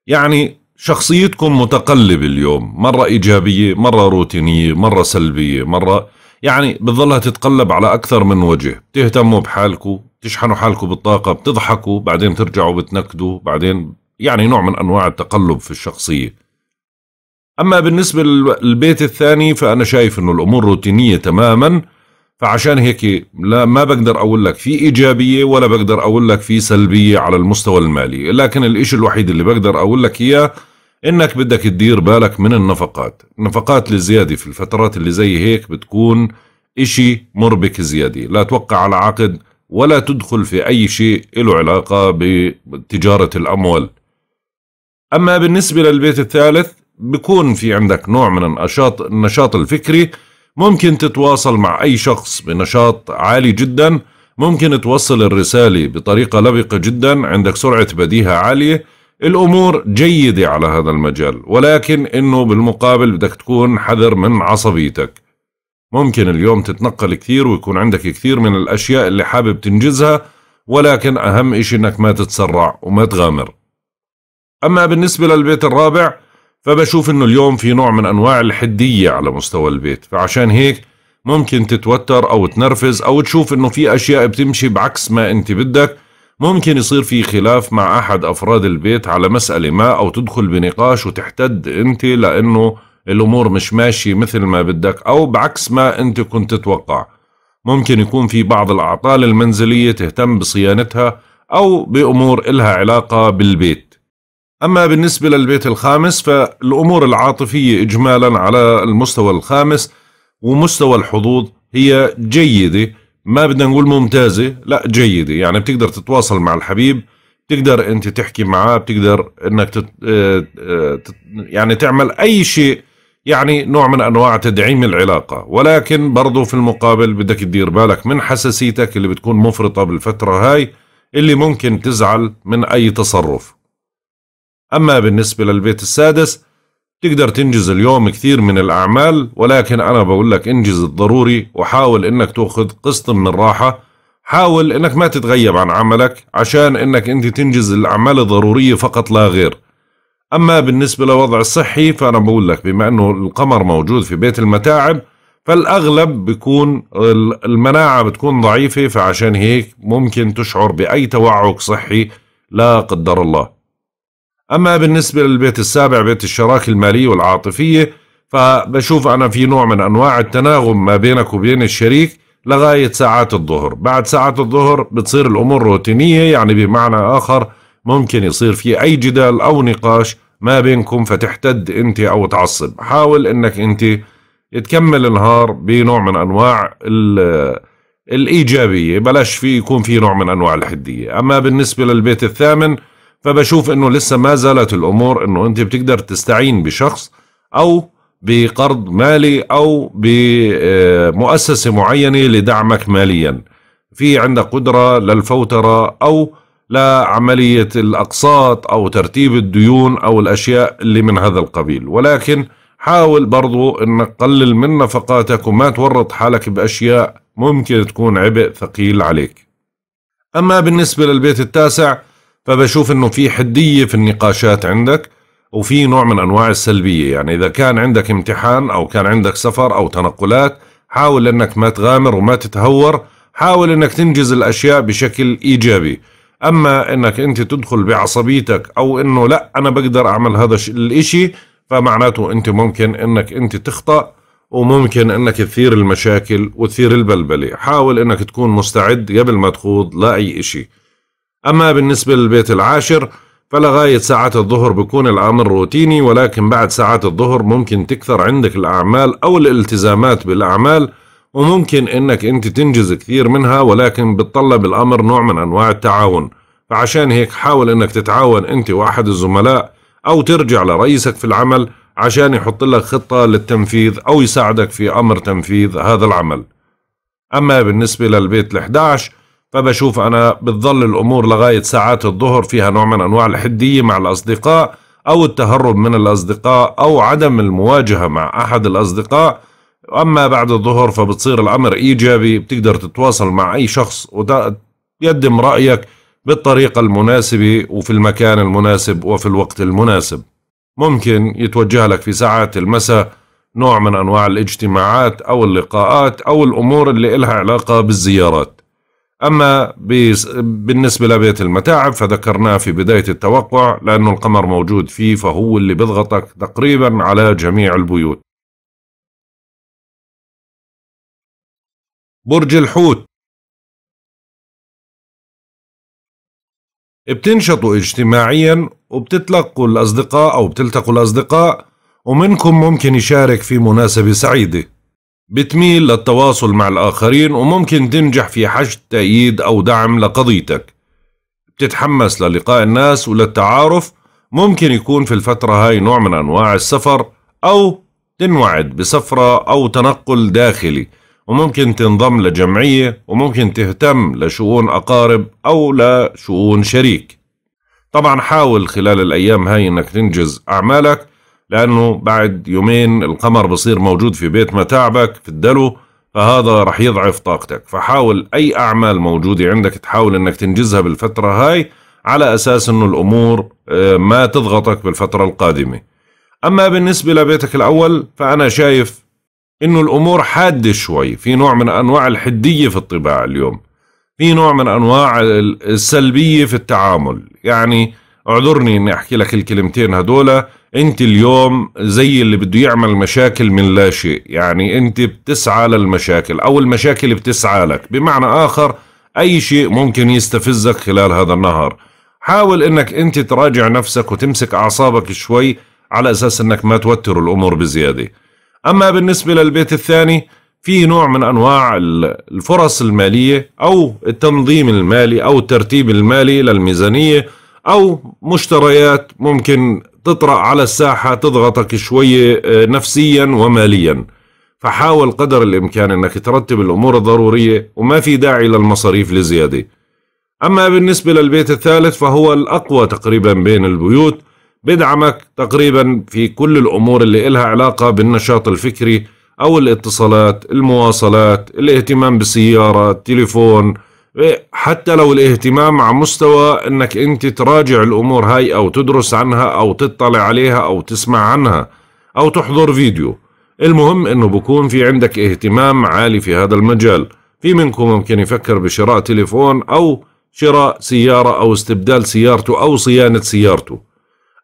يعني شخصيتكم متقلبة اليوم مرة إيجابية مرة روتينية مرة سلبية مرة يعني بتظلها تتقلب على أكثر من وجه بتهتموا بحالكم تشحنوا حالكم بالطاقة بتضحكوا بعدين ترجعوا بتنكدوا بعدين يعني نوع من أنواع التقلب في الشخصية أما بالنسبة للبيت الثاني فأنا شايف أنه الأمور روتينية تماماً فعشان هيك لا ما بقدر اقول لك في ايجابيه ولا بقدر اقول لك في سلبيه على المستوى المالي لكن الإشي الوحيد اللي بقدر اقول لك اياه انك بدك تدير بالك من النفقات النفقات الزياده في الفترات اللي زي هيك بتكون إشي مربك زياده لا توقع على عقد ولا تدخل في اي شيء له علاقه بتجاره الاموال اما بالنسبه للبيت الثالث بكون في عندك نوع من النشاط النشاط الفكري ممكن تتواصل مع أي شخص بنشاط عالي جدا ممكن توصل الرسالة بطريقة لبقة جدا عندك سرعة بديهة عالية الأمور جيدة على هذا المجال ولكن إنه بالمقابل بدك تكون حذر من عصبيتك ممكن اليوم تتنقل كثير ويكون عندك كثير من الأشياء اللي حابب تنجزها ولكن أهم إشي إنك ما تتسرع وما تغامر أما بالنسبة للبيت الرابع فبشوف انه اليوم في نوع من انواع الحدية على مستوى البيت فعشان هيك ممكن تتوتر او تنرفز او تشوف انه في اشياء بتمشي بعكس ما انت بدك ممكن يصير في خلاف مع احد افراد البيت على مسألة ما او تدخل بنقاش وتحتد انت لانه الامور مش ماشية مثل ما بدك او بعكس ما انت كنت تتوقع ممكن يكون في بعض الاعطال المنزلية تهتم بصيانتها او بامور الها علاقة بالبيت أما بالنسبة للبيت الخامس فالأمور العاطفية إجمالا على المستوى الخامس ومستوى الحظوظ هي جيدة ما بدنا نقول ممتازة لا جيدة يعني بتقدر تتواصل مع الحبيب بتقدر أنت تحكي معاه بتقدر أنك تت... آه، يعني تعمل أي شيء يعني نوع من أنواع تدعيم العلاقة ولكن برضو في المقابل بدك تدير بالك من حساسيتك اللي بتكون مفرطة بالفترة هاي اللي ممكن تزعل من أي تصرف أما بالنسبة للبيت السادس تقدر تنجز اليوم كثير من الأعمال ولكن أنا بقول لك انجز الضروري وحاول إنك تأخذ قسط من الراحة حاول إنك ما تتغيب عن عملك عشان إنك أنت تنجز الأعمال الضرورية فقط لا غير أما بالنسبة للوضع الصحي فأنا بقول لك بما أنه القمر موجود في بيت المتاعب فالأغلب بيكون المناعة بتكون ضعيفة فعشان هيك ممكن تشعر بأي توعك صحي لا قدر الله أما بالنسبة للبيت السابع بيت الشراكة المالية والعاطفية فبشوف أنا في نوع من أنواع التناغم ما بينك وبين الشريك لغاية ساعات الظهر بعد ساعات الظهر بتصير الأمور روتينية يعني بمعنى آخر ممكن يصير في أي جدال أو نقاش ما بينكم فتحتد أنت أو تعصب حاول أنك أنت تكمل النهار بنوع من أنواع الإيجابية بلاش في يكون في نوع من أنواع الحدية أما بالنسبة للبيت الثامن فبشوف انه لسه ما زالت الامور انه انت بتقدر تستعين بشخص او بقرض مالي او بمؤسسه معينه لدعمك ماليا في عندك قدره للفوتره او لعمليه الاقساط او ترتيب الديون او الاشياء اللي من هذا القبيل ولكن حاول برضو انك قلل من نفقاتك وما تورط حالك باشياء ممكن تكون عبء ثقيل عليك اما بالنسبه للبيت التاسع فبشوف انه في حديه في النقاشات عندك وفي نوع من انواع السلبيه يعني اذا كان عندك امتحان او كان عندك سفر او تنقلات حاول انك ما تغامر وما تتهور حاول انك تنجز الاشياء بشكل ايجابي اما انك انت تدخل بعصبيتك او انه لا انا بقدر اعمل هذا الاشي فمعناته انت ممكن انك انت تخطأ وممكن انك تثير المشاكل وتثير البلبلة حاول انك تكون مستعد قبل ما تخوض لا اي اشي أما بالنسبة للبيت العاشر فلغاية ساعات الظهر بكون الأمر روتيني ولكن بعد ساعات الظهر ممكن تكثر عندك الأعمال أو الالتزامات بالأعمال وممكن إنك أنت تنجز كثير منها ولكن بتطلب الأمر نوع من أنواع التعاون فعشان هيك حاول إنك تتعاون أنت وأحد الزملاء أو ترجع لرئيسك في العمل عشان يحط لك خطة للتنفيذ أو يساعدك في أمر تنفيذ هذا العمل أما بالنسبة للبيت ال11 فبشوف أنا بتظل الأمور لغاية ساعات الظهر فيها نوع من أنواع الحدية مع الأصدقاء أو التهرب من الأصدقاء أو عدم المواجهة مع أحد الأصدقاء أما بعد الظهر فبتصير الأمر إيجابي بتقدر تتواصل مع أي شخص وتقدم رأيك بالطريقة المناسبة وفي المكان المناسب وفي الوقت المناسب ممكن يتوجه لك في ساعات المساء نوع من أنواع الاجتماعات أو اللقاءات أو الأمور اللي إلها علاقة بالزيارات أما بالنسبة لبيت المتاعب فذكرناه في بداية التوقع لأنه القمر موجود فيه فهو اللي بضغطك تقريبا على جميع البيوت برج الحوت بتنشطوا اجتماعيا وبتتلقوا الأصدقاء أو بتلتقوا الأصدقاء ومنكم ممكن يشارك في مناسبة سعيدة بتميل للتواصل مع الآخرين وممكن تنجح في حشد تأييد أو دعم لقضيتك بتتحمس للقاء الناس وللتعارف ممكن يكون في الفترة هاي نوع من أنواع السفر أو تنوعد بسفرة أو تنقل داخلي وممكن تنضم لجمعية وممكن تهتم لشؤون أقارب أو لشؤون شريك طبعا حاول خلال الأيام هاي أنك تنجز أعمالك لأنه بعد يومين القمر بصير موجود في بيت متاعبك في الدلو فهذا رح يضعف طاقتك فحاول أي أعمال موجودة عندك تحاول أنك تنجزها بالفترة هاي على أساس أنه الأمور آه، ما تضغطك بالفترة القادمة أما بالنسبة لبيتك الأول فأنا شايف أنه الأمور حادة شوي في نوع من أنواع الحدية في الطباع اليوم في نوع من أنواع السلبية في التعامل يعني اعذرني أني أحكي لك الكلمتين هدول انت اليوم زي اللي بده يعمل مشاكل من لا شيء يعني انت بتسعى للمشاكل او المشاكل بتسعى لك بمعنى اخر اي شيء ممكن يستفزك خلال هذا النهار حاول انك انت تراجع نفسك وتمسك اعصابك شوي على اساس انك ما توتر الامور بزياده اما بالنسبه للبيت الثاني في نوع من انواع الفرص الماليه او التنظيم المالي او الترتيب المالي للميزانيه او مشتريات ممكن تطرأ على الساحة تضغطك شوية آه، نفسيا وماليا فحاول قدر الإمكان أنك ترتب الأمور الضرورية وما في داعي للمصاريف لزيادة أما بالنسبة للبيت الثالث فهو الأقوى تقريبا بين البيوت بدعمك تقريبا في كل الأمور اللي إلها علاقة بالنشاط الفكري أو الاتصالات المواصلات الاهتمام بالسيارة التليفون إيه، حتى لو الاهتمام على مستوى انك انت تراجع الامور هاي او تدرس عنها او تطلع عليها او تسمع عنها او تحضر فيديو المهم انه بكون في عندك اهتمام عالي في هذا المجال في منكم ممكن يفكر بشراء تليفون او شراء سيارة او استبدال سيارته او صيانة سيارته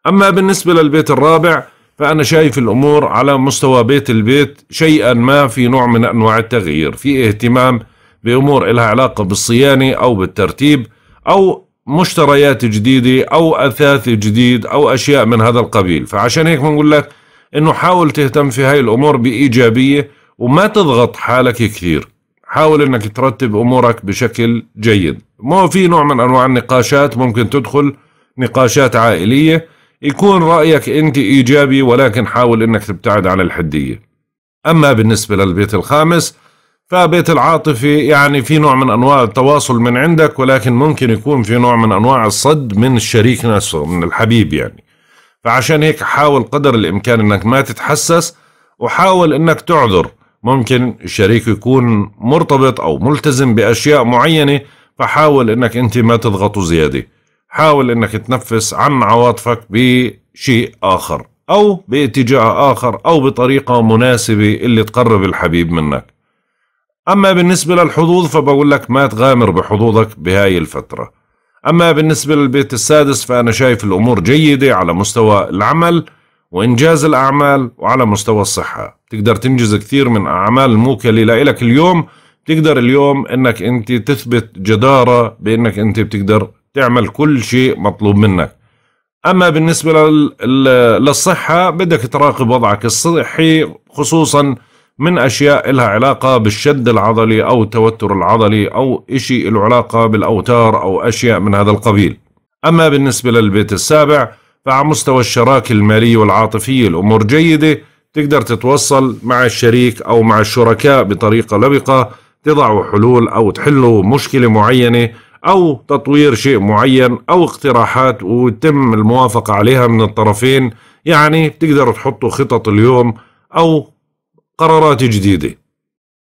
اما بالنسبة للبيت الرابع فأنا شايف الأمور على مستوى بيت البيت شيئا ما في نوع من أنواع التغيير في اهتمام بأمور لها علاقة بالصيانة أو بالترتيب أو مشتريات جديدة أو أثاث جديد أو أشياء من هذا القبيل فعشان هيك بنقول لك أنه حاول تهتم في هاي الأمور بإيجابية وما تضغط حالك كثير حاول أنك ترتب أمورك بشكل جيد ما في نوع من أنواع النقاشات ممكن تدخل نقاشات عائلية يكون رأيك أنت إيجابي ولكن حاول أنك تبتعد عن الحدية أما بالنسبة للبيت الخامس فبيت العاطفي يعني في نوع من انواع التواصل من عندك ولكن ممكن يكون في نوع من انواع الصد من الشريك نفسه من الحبيب يعني فعشان هيك حاول قدر الامكان انك ما تتحسس وحاول انك تعذر ممكن الشريك يكون مرتبط او ملتزم باشياء معينه فحاول انك انت ما تضغطه زياده حاول انك تنفس عن عواطفك بشيء اخر او باتجاه اخر او بطريقه مناسبه اللي تقرب الحبيب منك أما بالنسبة للحظوظ فبقول لك ما تغامر بحظوظك بهاي الفترة أما بالنسبة للبيت السادس فأنا شايف الأمور جيدة على مستوى العمل وإنجاز الأعمال وعلى مستوى الصحة تقدر تنجز كثير من أعمال الموكلة لإلك اليوم تقدر اليوم انك انت تثبت جدارة بانك انت بتقدر تعمل كل شيء مطلوب منك اما بالنسبة للصحة بدك تراقب وضعك الصحي خصوصا من أشياء لها علاقة بالشد العضلي أو التوتر العضلي أو إشي له علاقة بالأوتار أو أشياء من هذا القبيل أما بالنسبة للبيت السابع فعلى مستوى الشراكة المالية والعاطفية الأمور جيدة تقدر تتوصل مع الشريك أو مع الشركاء بطريقة لبقة تضعوا حلول أو تحلوا مشكلة معينة أو تطوير شيء معين أو اقتراحات وتم الموافقة عليها من الطرفين يعني بتقدروا تحطوا خطط اليوم أو قرارات جديدة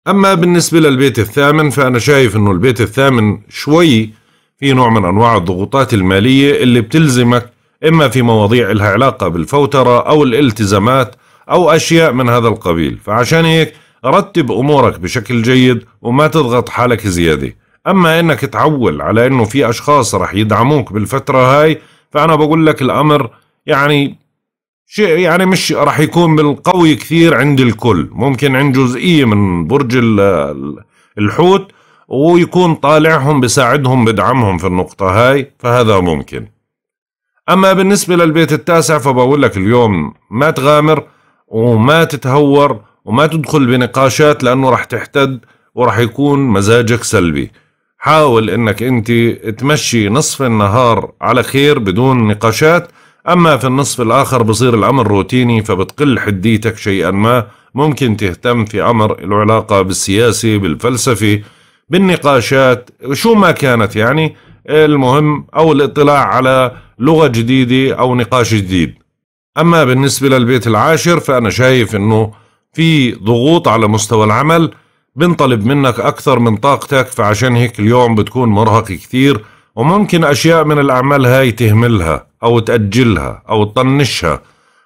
أما بالنسبة للبيت الثامن فأنا شايف أنه البيت الثامن شوي في نوع من أنواع الضغوطات المالية اللي بتلزمك إما في مواضيع لها علاقة بالفوترة أو الالتزامات أو أشياء من هذا القبيل فعشان هيك رتب أمورك بشكل جيد وما تضغط حالك زيادة أما إنك تعول على إنه في أشخاص رح يدعموك بالفترة هاي فأنا بقول لك الأمر يعني شيء يعني مش راح يكون بالقوي كثير عند الكل ممكن عند جزئية من برج الحوت ويكون طالعهم بساعدهم بدعمهم في النقطة هاي فهذا ممكن أما بالنسبة للبيت التاسع فبقول لك اليوم ما تغامر وما تتهور وما تدخل بنقاشات لأنه راح تحتد وراح يكون مزاجك سلبي حاول انك انت تمشي نصف النهار على خير بدون نقاشات أما في النصف الآخر بصير الأمر روتيني فبتقل حديتك شيئا ما ممكن تهتم في أمر له علاقة بالسياسة بالفلسفة بالنقاشات شو ما كانت يعني المهم أو الاطلاع على لغة جديدة أو نقاش جديد أما بالنسبة للبيت العاشر فأنا شايف أنه في ضغوط على مستوى العمل بنطلب منك أكثر من طاقتك فعشان هيك اليوم بتكون مرهق كثير وممكن أشياء من الأعمال هاي تهملها أو تأجلها أو تطنشها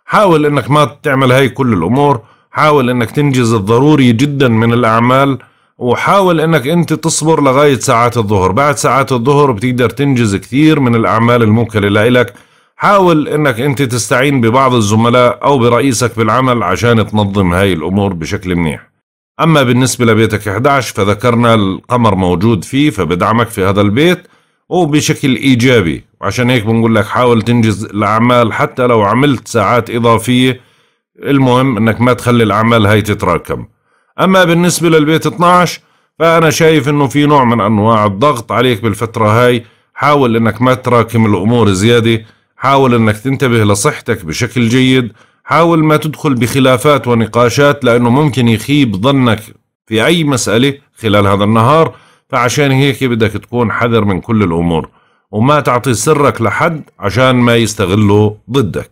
حاول إنك ما تعمل هاي كل الأمور حاول إنك تنجز الضروري جدا من الأعمال وحاول إنك أنت تصبر لغاية ساعات الظهر بعد ساعات الظهر بتقدر تنجز كثير من الأعمال الموكلة لإلك حاول إنك أنت تستعين ببعض الزملاء أو برئيسك بالعمل عشان تنظم هاي الأمور بشكل منيح أما بالنسبة لبيتك 11 فذكرنا القمر موجود فيه فبدعمك في هذا البيت وبشكل إيجابي وعشان هيك بنقول لك حاول تنجز الأعمال حتى لو عملت ساعات إضافية المهم أنك ما تخلي الأعمال هاي تتراكم أما بالنسبة للبيت 12 فأنا شايف أنه في نوع من أنواع الضغط عليك بالفترة هاي حاول أنك ما تراكم الأمور زيادة حاول أنك تنتبه لصحتك بشكل جيد حاول ما تدخل بخلافات ونقاشات لأنه ممكن يخيب ظنك في أي مسألة خلال هذا النهار فعشان هيك بدك تكون حذر من كل الأمور وما تعطي سرك لحد عشان ما يستغله ضدك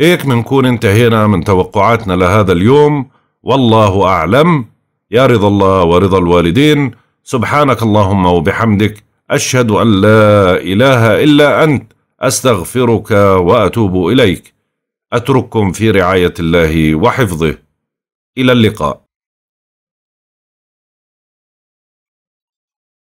هيك منكون انتهينا من توقعاتنا لهذا اليوم والله أعلم يا رضا الله ورضا الوالدين سبحانك اللهم وبحمدك أشهد أن لا إله إلا أنت أستغفرك وأتوب إليك أترككم في رعاية الله وحفظه إلى اللقاء